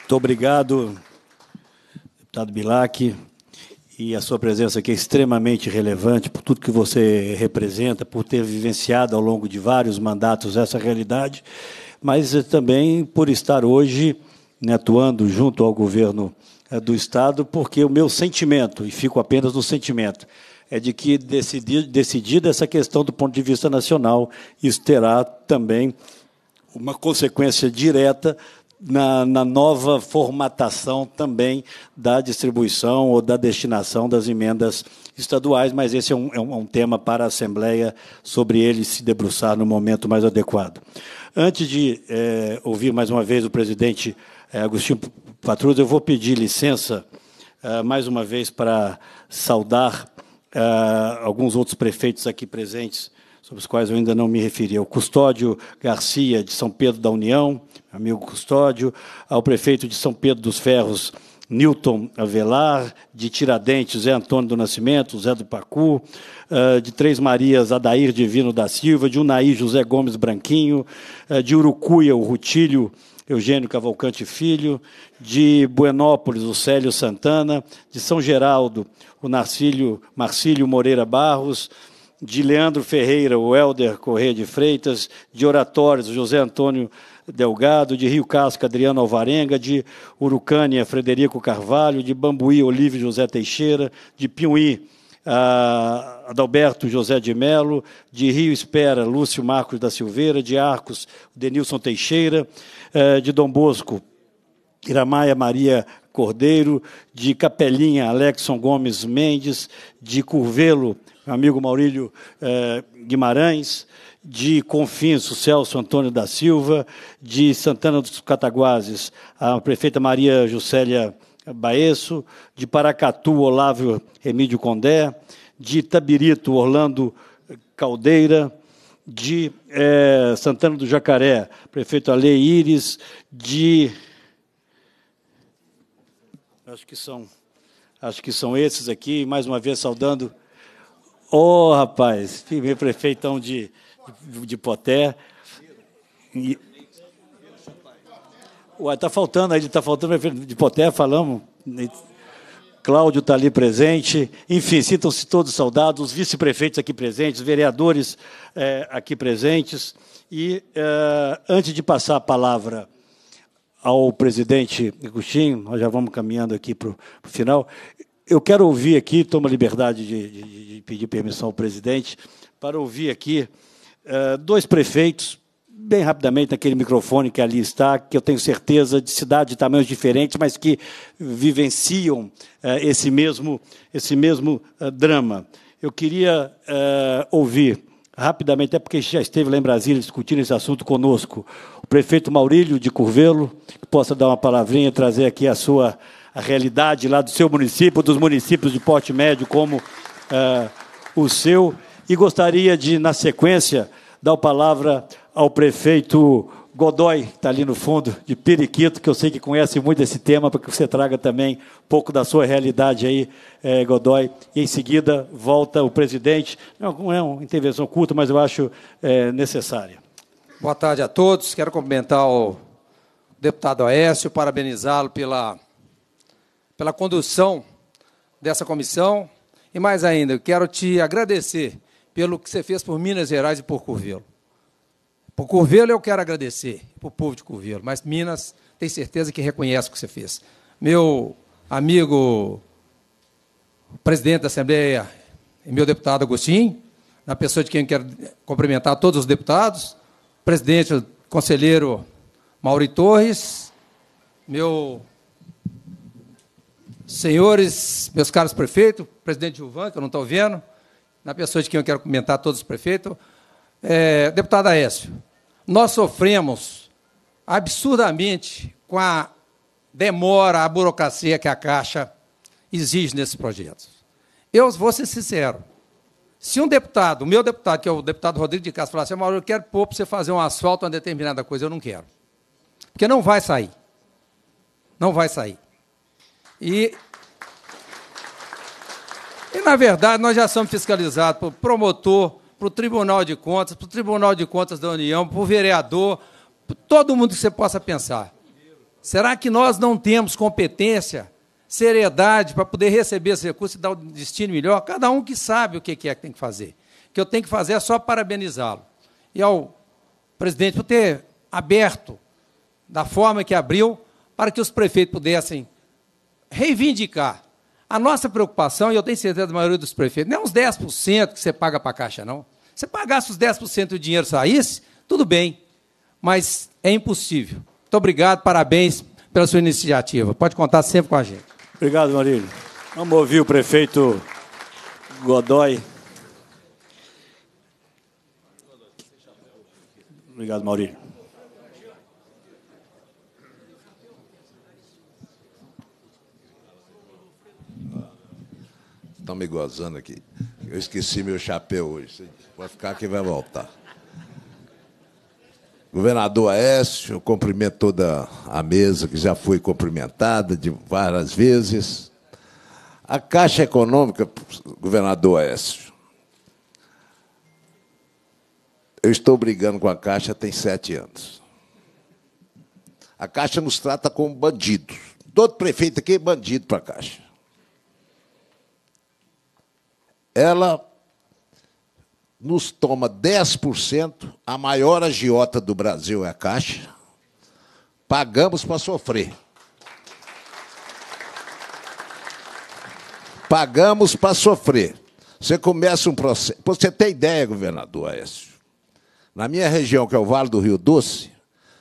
Muito obrigado, deputado Bilac e a sua presença aqui é extremamente relevante por tudo que você representa, por ter vivenciado ao longo de vários mandatos essa realidade, mas também por estar hoje né, atuando junto ao governo eh, do Estado, porque o meu sentimento, e fico apenas no sentimento, é de que decidir, decidida essa questão do ponto de vista nacional, isso terá também uma consequência direta na, na, nova formatação também da distribuição ou da destinação das emendas estaduais, mas esse é um, é um é tema para a Assembleia, sobre ele se debruçar no momento mais adequado. Antes de é, ouvir mais uma vez o presidente é, Agostinho Patrus, eu vou pedir licença eh, mais uma vez para saudar alguns outros prefeitos aqui presentes sobre os quais eu ainda não me referi, ao é Custódio Garcia, de São Pedro da União, amigo Custódio, ao prefeito de São Pedro dos Ferros, Newton Avelar, de Tiradentes, Zé Antônio do Nascimento, Zé do Pacu, eh, de Três Marias, Adair Divino da Silva, de Unaí, José Gomes Branquinho, eh, de Urucuia, o Rutílio Eugênio Cavalcante Filho, de Buenópolis, o Célio Santana, de São Geraldo, o Narcílio, Marcílio Moreira Barros, de Leandro Ferreira, o Helder Corrêa de Freitas, de Oratórios, José Antônio Delgado, de Rio Casca, Adriano Alvarenga, de Urucânia, Frederico Carvalho, de Bambuí, Olívio José Teixeira, de Piuí, uh, Adalberto José de Melo, de Rio Espera, Lúcio Marcos da Silveira, de Arcos, Denilson Teixeira, eh, de Dom Bosco, Iramaia Maria Cordeiro, de Capelinha, Alexson Gomes Mendes, de Curvelo, meu amigo Maurílio eh, Guimarães, de Confins, o Celso Antônio da Silva, de Santana dos Cataguases, a prefeita Maria Juscelia Baesso, de Paracatu, Olávio Emílio Condé, de Tabirito, Orlando Caldeira, de eh, Santana do Jacaré, prefeito Ale de Acho que são, acho que são esses aqui. Mais uma vez saudando. ó oh, rapaz, primeiro prefeitão de, de, Poté. E, ué, tá faltando aí, está faltando prefeito de Poté, falamos. Cláudio está ali presente. Enfim, sintam-se todos saudados, os vice-prefeitos aqui presentes, os vereadores é, aqui presentes. E é, antes de passar a palavra ao presidente Agostinho, nós já vamos caminhando aqui para o final. Eu quero ouvir aqui, tomo a liberdade de, de, de, pedir permissão ao presidente, para ouvir aqui uh, dois prefeitos, bem rapidamente naquele microfone que ali está, que eu tenho certeza de cidades de tamanhos diferentes, mas que vivenciam uh, esse mesmo, esse mesmo uh, drama. Eu queria ouvir rapidamente, até porque já esteve lá em Brasília discutindo esse assunto conosco, o prefeito Maurílio de Curvelo, que possa dar uma palavrinha, trazer aqui a sua a realidade lá do seu município, dos municípios de porte médio como uh, o seu. E gostaria de, na sequência, dar a palavra ao prefeito Godoy, que está ali no fundo, de Periquito, que eu sei que conhece muito esse tema, para que você traga também um pouco da sua realidade aí, é, Godoy. E em seguida volta o presidente. Não, é uma intervenção curta, mas eu acho é, necessária. Boa tarde a todos. Quero cumprimentar o deputado Aécio, parabenizá-lo pela, pela condução dessa comissão. E mais ainda, quero te agradecer pelo que você fez por Minas Gerais e por Curvelo. Por Curvelo eu quero agradecer, para o povo de Curvelo, mas Minas tem certeza que reconhece o que você fez. Meu amigo presidente da Assembleia e meu deputado Agostinho, na pessoa de quem eu quero cumprimentar todos os deputados, presidente, conselheiro Mauri Torres, meu senhores, meus caros prefeitos, presidente Gilvan, que eu não estou vendo, na pessoa de quem eu quero comentar todos os prefeitos, é, deputado Aécio, nós sofremos absurdamente com a demora, a burocracia que a Caixa exige nesse projeto. Eu vou ser sincero. Se um deputado, o meu deputado, que é o deputado Rodrigo de Castro, falar assim, Mauro, eu quero pôr para você fazer um asfalto uma determinada coisa, eu não quero. Porque não vai sair. Não vai sair. E, e na verdade, nós já somos fiscalizados por promotor, para o Tribunal de Contas, para o Tribunal de Contas da União, para o vereador, para todo mundo que você possa pensar. Será que nós não temos competência, seriedade para poder receber esse recurso e dar um destino melhor? Cada um que sabe o que é que tem que fazer. O que eu tenho que fazer é só parabenizá-lo. E ao presidente por ter aberto da forma que abriu para que os prefeitos pudessem reivindicar a nossa preocupação, e eu tenho certeza da maioria dos prefeitos, não é uns 10% que você paga para a Caixa, não. Se você pagasse os 10% e o dinheiro saísse, tudo bem, mas é impossível. Muito obrigado, parabéns pela sua iniciativa. Pode contar sempre com a gente. Obrigado, Marílio. Vamos ouvir o prefeito Godoy. Obrigado, Maurílio. estão me gozando aqui. Eu esqueci meu chapéu hoje. Vai ficar que vai voltar. Governador Aécio, cumprimento toda a mesa que já foi cumprimentada de várias vezes. A Caixa Econômica, governador Aécio. Eu estou brigando com a Caixa tem sete anos. A Caixa nos trata como bandidos. Todo prefeito aqui é bandido para a Caixa. ela nos toma 10%, a maior agiota do Brasil é a Caixa, pagamos para sofrer. Pagamos para sofrer. Você começa um processo. Você tem ideia, governador Aécio? Na minha região, que é o Vale do Rio Doce,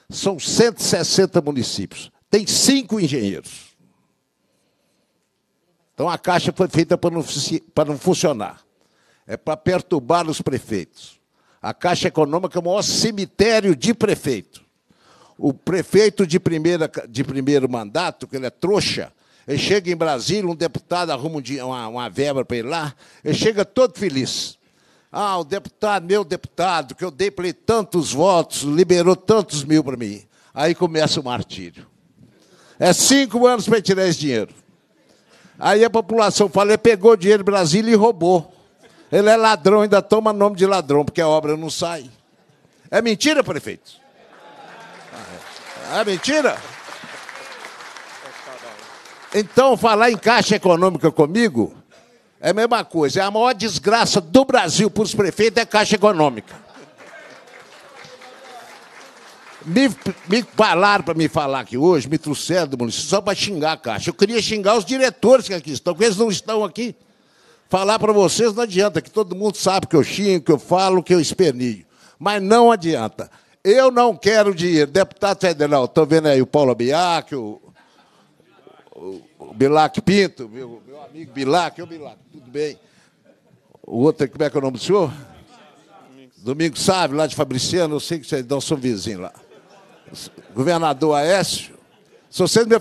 são 160 municípios. Tem cinco engenheiros. Então a Caixa foi feita para não, funcionar. É para perturbar os prefeitos. A Caixa Econômica é o maior cemitério de prefeito. O prefeito de, primeira, de primeiro mandato, que ele é trouxa, ele chega em Brasília, um deputado arruma uma, uma verba para ele lá, ele chega todo feliz. Ah, o deputado, meu deputado, que eu dei para ele tantos votos, liberou tantos mil para mim. Aí começa o martírio. É cinco anos para tirar esse dinheiro. Aí a população fala, ele pegou dinheiro do Brasil e roubou. Ele é ladrão, ainda toma nome de ladrão, porque a obra não sai. É mentira, prefeito? Ah, é. é mentira? Então, falar em caixa econômica comigo é a mesma coisa. É a maior desgraça do Brasil para os prefeitos é a caixa econômica. Me, me falaram para me falar aqui hoje, me trouxeram do município só para xingar a Caixa. Eu queria xingar os diretores que aqui estão, porque eles não estão aqui. Falar para vocês não adianta, que todo mundo sabe que eu xingo, que eu falo, que eu esperneio. Mas não adianta. Eu não quero dinheiro. Deputado federal, estou vendo aí o Paulo Biac, o, o, o Bilac Pinto, meu, meu amigo Bilac, eu Bilac, tudo bem. O outro, como é que é o nome do senhor? Domingos Sávio, lá de Fabriciano, eu sei que vocês dão, são vizinhos lá governador Aécio, se você me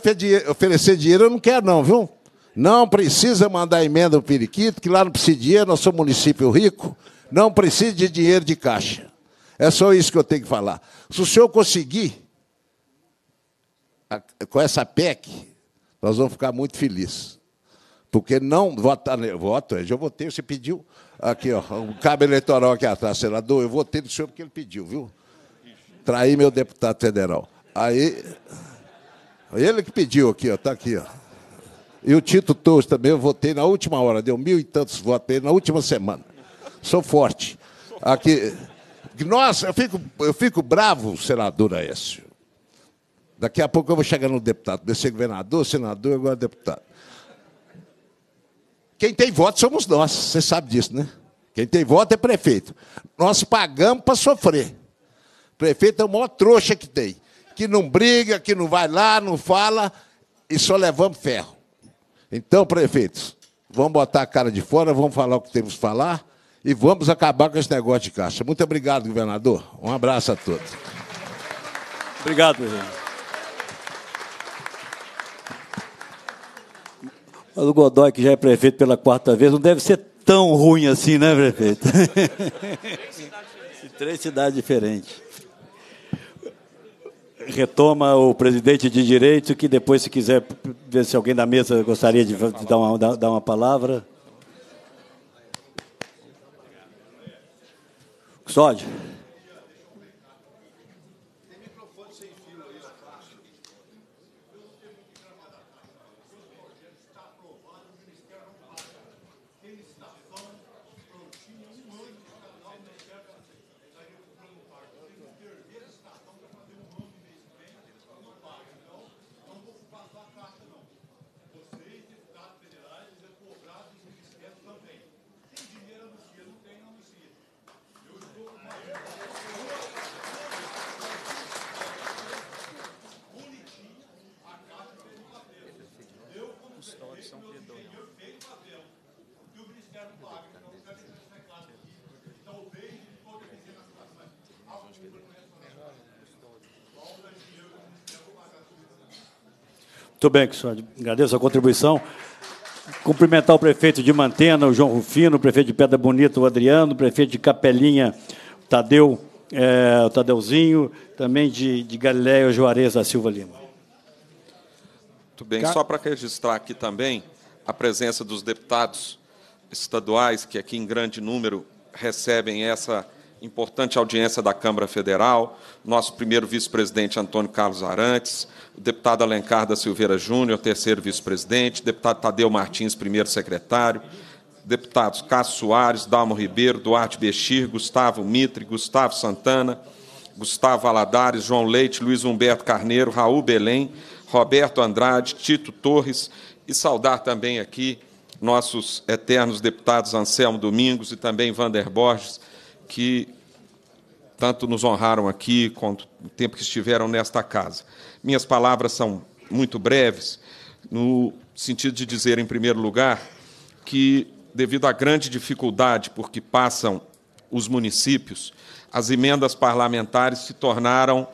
oferecer dinheiro, eu não quero, não, viu? Não precisa mandar emenda ao periquito, que lá não precisa de dinheiro, nós somos município rico, não precisa de dinheiro de caixa. É só isso que eu tenho que falar. Se o senhor conseguir, com essa PEC, nós vamos ficar muito felizes. Porque não votar. Né, voto, eu já votei, você pediu. Aqui, ó, um cabo eleitoral aqui atrás, senador, eu votei no senhor porque ele pediu, viu? traí meu deputado federal. Aí, ele que pediu aqui, ó, tá aqui, ó. E o Tito Torres também, eu votei na última hora, deu mil e tantos votos na última semana. Sou forte. Aqui, nossa, eu fico, eu fico bravo, senador Aécio. Daqui a pouco eu vou chegar no deputado. descer governador, senador, agora deputado. Quem tem voto somos nós, você sabe disso, né? Quem tem voto é prefeito. Nós pagamos para sofrer. Prefeito é o maior trouxa que tem. Que não briga, que não vai lá, não fala e só levamos ferro. Então, prefeitos, vamos botar a cara de fora, vamos falar o que temos que falar e vamos acabar com esse negócio de caixa. Muito obrigado, governador. Um abraço a todos. Obrigado, presidente. O Godoy, que já é prefeito pela quarta vez, não deve ser tão ruim assim, né, prefeito? Três cidades diferentes. Três cidades diferentes retoma o presidente de direito, que depois, se quiser, ver se alguém da mesa gostaria de, de dar, uma, dar uma palavra. Custódio. Muito bem, senhor. Agradeço a contribuição. Cumprimentar o prefeito de Mantena, o João Rufino, o prefeito de Pedra Bonita, o Adriano, o prefeito de Capelinha, o Tadeu, é, o Tadeuzinho, também de, de Galileia, o Juarez da Silva Lima. Muito bem. Só para registrar aqui também a presença dos deputados estaduais, que aqui em grande número recebem essa importante audiência da Câmara Federal, nosso primeiro vice-presidente Antônio Carlos Arantes, o deputado Alencar da Silveira Júnior, terceiro vice-presidente, deputado Tadeu Martins, primeiro secretário, deputados Cássio Soares, Dalmo Ribeiro, Duarte Bexir, Gustavo Mitre, Gustavo Santana, Gustavo Aladares, João Leite, Luiz Humberto Carneiro, Raul Belém, Roberto Andrade, Tito Torres, e saudar também aqui nossos eternos deputados Anselmo Domingos e também Vander Borges, que tanto nos honraram aqui quanto o tempo que estiveram nesta casa. Minhas palavras são muito breves, no sentido de dizer, em primeiro lugar, que devido à grande dificuldade por que passam os municípios, as emendas parlamentares se tornaram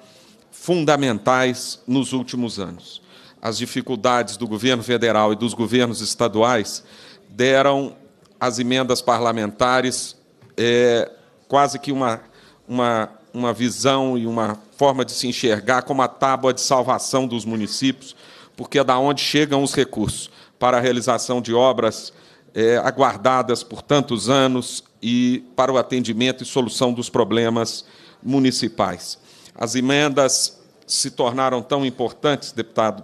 fundamentais nos últimos anos. As dificuldades do governo federal e dos governos estaduais deram às emendas parlamentares é, quase que uma, uma, uma visão e uma forma de se enxergar como a tábua de salvação dos municípios, porque é da onde chegam os recursos para a realização de obras é, aguardadas por tantos anos e para o atendimento e solução dos problemas municipais. As emendas se tornaram tão importantes, deputado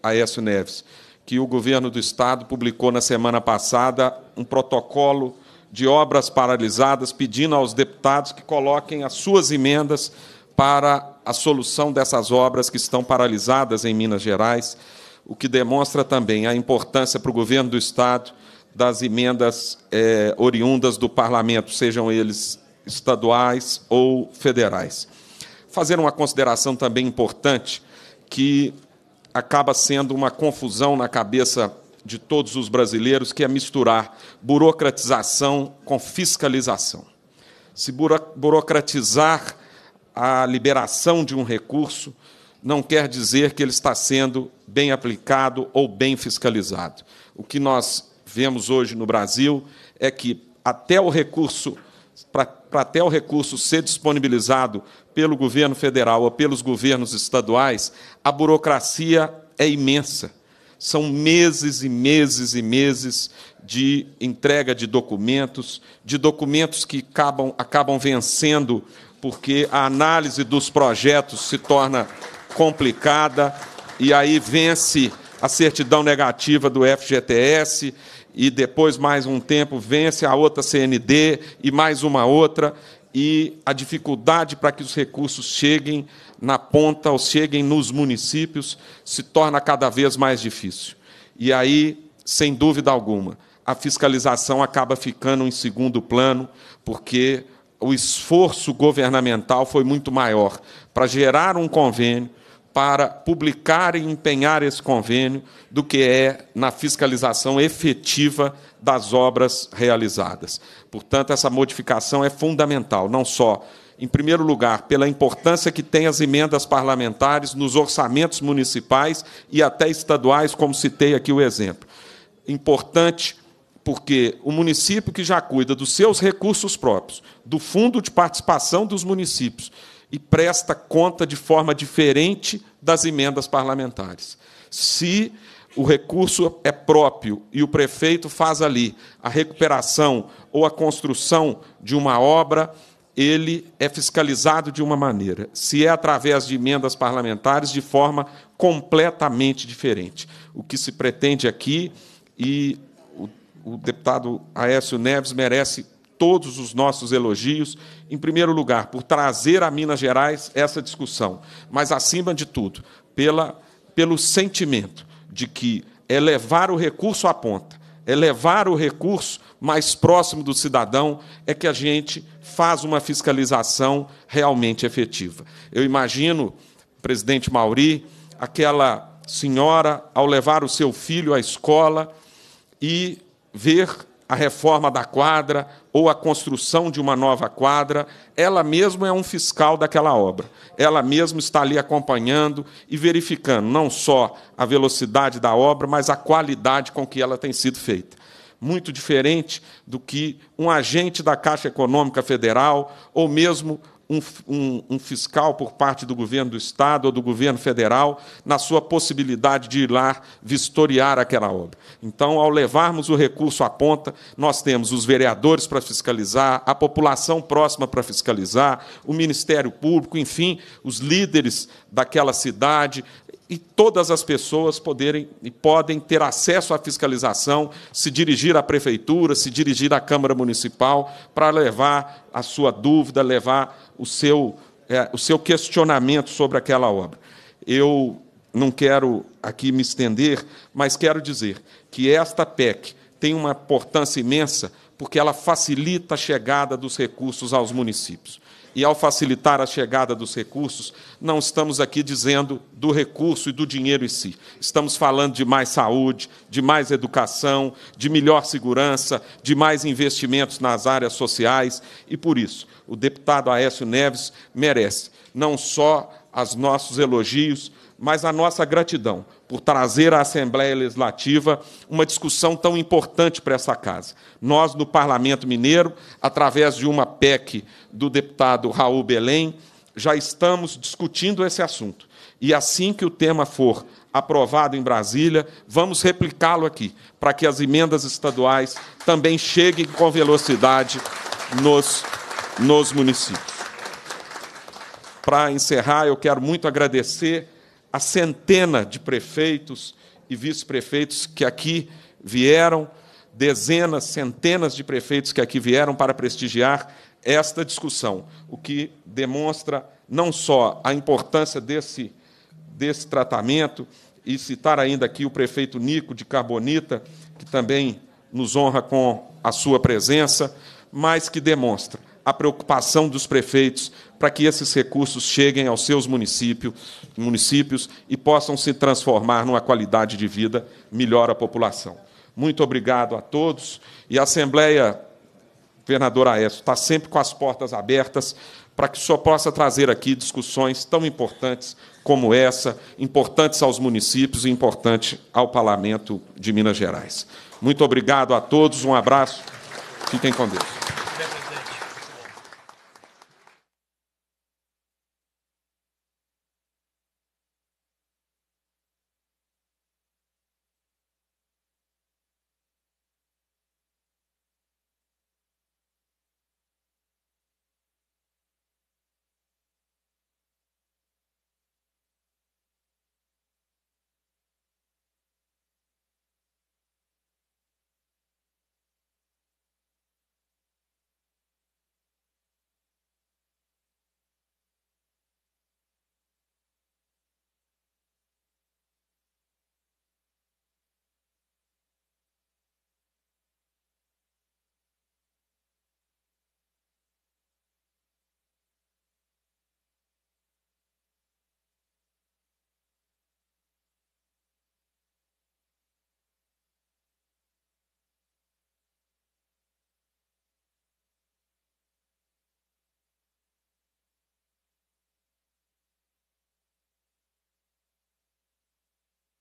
Aécio Neves, que o governo do Estado publicou na semana passada um protocolo de obras paralisadas, pedindo aos deputados que coloquem as suas emendas para a solução dessas obras que estão paralisadas em Minas Gerais, o que demonstra também a importância para o governo do Estado das emendas eh, oriundas do parlamento, sejam eles estaduais ou federais. Fazer uma consideração também importante que acaba sendo uma confusão na cabeça de todos os brasileiros, que é misturar burocratização com fiscalização. Se burocratizar a liberação de um recurso, não quer dizer que ele está sendo bem aplicado ou bem fiscalizado. O que nós vemos hoje no Brasil é que até o recurso para até o recurso ser disponibilizado pelo governo federal ou pelos governos estaduais, a burocracia é imensa. São meses e meses e meses de entrega de documentos, de documentos que acabam, acabam vencendo, porque a análise dos projetos se torna complicada, e aí vence a certidão negativa do FGTS, e depois, mais um tempo, vence a outra CND, e mais uma outra, e a dificuldade para que os recursos cheguem na ponta ou cheguem nos municípios, se torna cada vez mais difícil. E aí, sem dúvida alguma, a fiscalização acaba ficando em segundo plano, porque o esforço governamental foi muito maior para gerar um convênio, para publicar e empenhar esse convênio, do que é na fiscalização efetiva das obras realizadas. Portanto, essa modificação é fundamental, não só em primeiro lugar, pela importância que têm as emendas parlamentares nos orçamentos municipais e até estaduais, como citei aqui o exemplo. Importante porque o município que já cuida dos seus recursos próprios, do fundo de participação dos municípios, e presta conta de forma diferente das emendas parlamentares. Se o recurso é próprio e o prefeito faz ali a recuperação ou a construção de uma obra, ele é fiscalizado de uma maneira, se é através de emendas parlamentares, de forma completamente diferente. O que se pretende aqui, e o, o deputado Aécio Neves merece todos os nossos elogios, em primeiro lugar, por trazer a Minas Gerais essa discussão, mas, acima de tudo, pela, pelo sentimento de que elevar é o recurso à ponta, é levar o recurso mais próximo do cidadão, é que a gente faz uma fiscalização realmente efetiva. Eu imagino, presidente Mauri, aquela senhora ao levar o seu filho à escola e ver a reforma da quadra, ou a construção de uma nova quadra, ela mesma é um fiscal daquela obra. Ela mesma está ali acompanhando e verificando não só a velocidade da obra, mas a qualidade com que ela tem sido feita. Muito diferente do que um agente da Caixa Econômica Federal ou mesmo um, um, um, fiscal por parte do governo do Estado ou do governo federal na sua possibilidade de ir lá vistoriar aquela obra. Então, ao levarmos o recurso à ponta, nós temos os vereadores para fiscalizar, a população próxima para fiscalizar, o Ministério Público, enfim, os líderes daquela cidade, e todas as pessoas poderem e podem ter acesso à fiscalização, se dirigir à prefeitura, se dirigir à Câmara Municipal para levar a sua dúvida, levar o seu, é, o seu questionamento sobre aquela obra. Eu não quero aqui me estender, mas quero dizer que esta PEC tem uma importância imensa porque ela facilita a chegada dos recursos aos municípios e ao facilitar a chegada dos recursos, não estamos aqui dizendo do recurso e do dinheiro em si. Estamos falando de mais saúde, de mais educação, de melhor segurança, de mais investimentos nas áreas sociais e por isso o deputado Aécio Neves merece não só os nossos elogios, mas a nossa gratidão por trazer à Assembleia Legislativa uma discussão tão importante para essa casa. Nós, no Parlamento Mineiro, através de uma PEC do deputado Raul Belém, já estamos discutindo esse assunto. E assim que o tema for aprovado em Brasília, vamos replicá-lo aqui, para que as emendas estaduais também cheguem com velocidade nos, nos municípios. Para encerrar, eu quero muito agradecer a centena de prefeitos e vice-prefeitos que aqui vieram, dezenas, centenas de prefeitos que aqui vieram para prestigiar esta discussão, o que demonstra não só a importância desse, desse tratamento, e citar ainda aqui o prefeito Nico de Carbonita, que também nos honra com a sua presença, mas que demonstra a preocupação dos prefeitos para que esses recursos cheguem aos seus municípios, municípios e possam se transformar numa qualidade de vida melhor à população. Muito obrigado a todos. E a Assembleia, governador Aécio, está sempre com as portas abertas para que só possa trazer aqui discussões tão importantes como essa, importantes aos municípios e importante ao Parlamento de Minas Gerais. Muito obrigado a todos, um abraço, fiquem com Deus.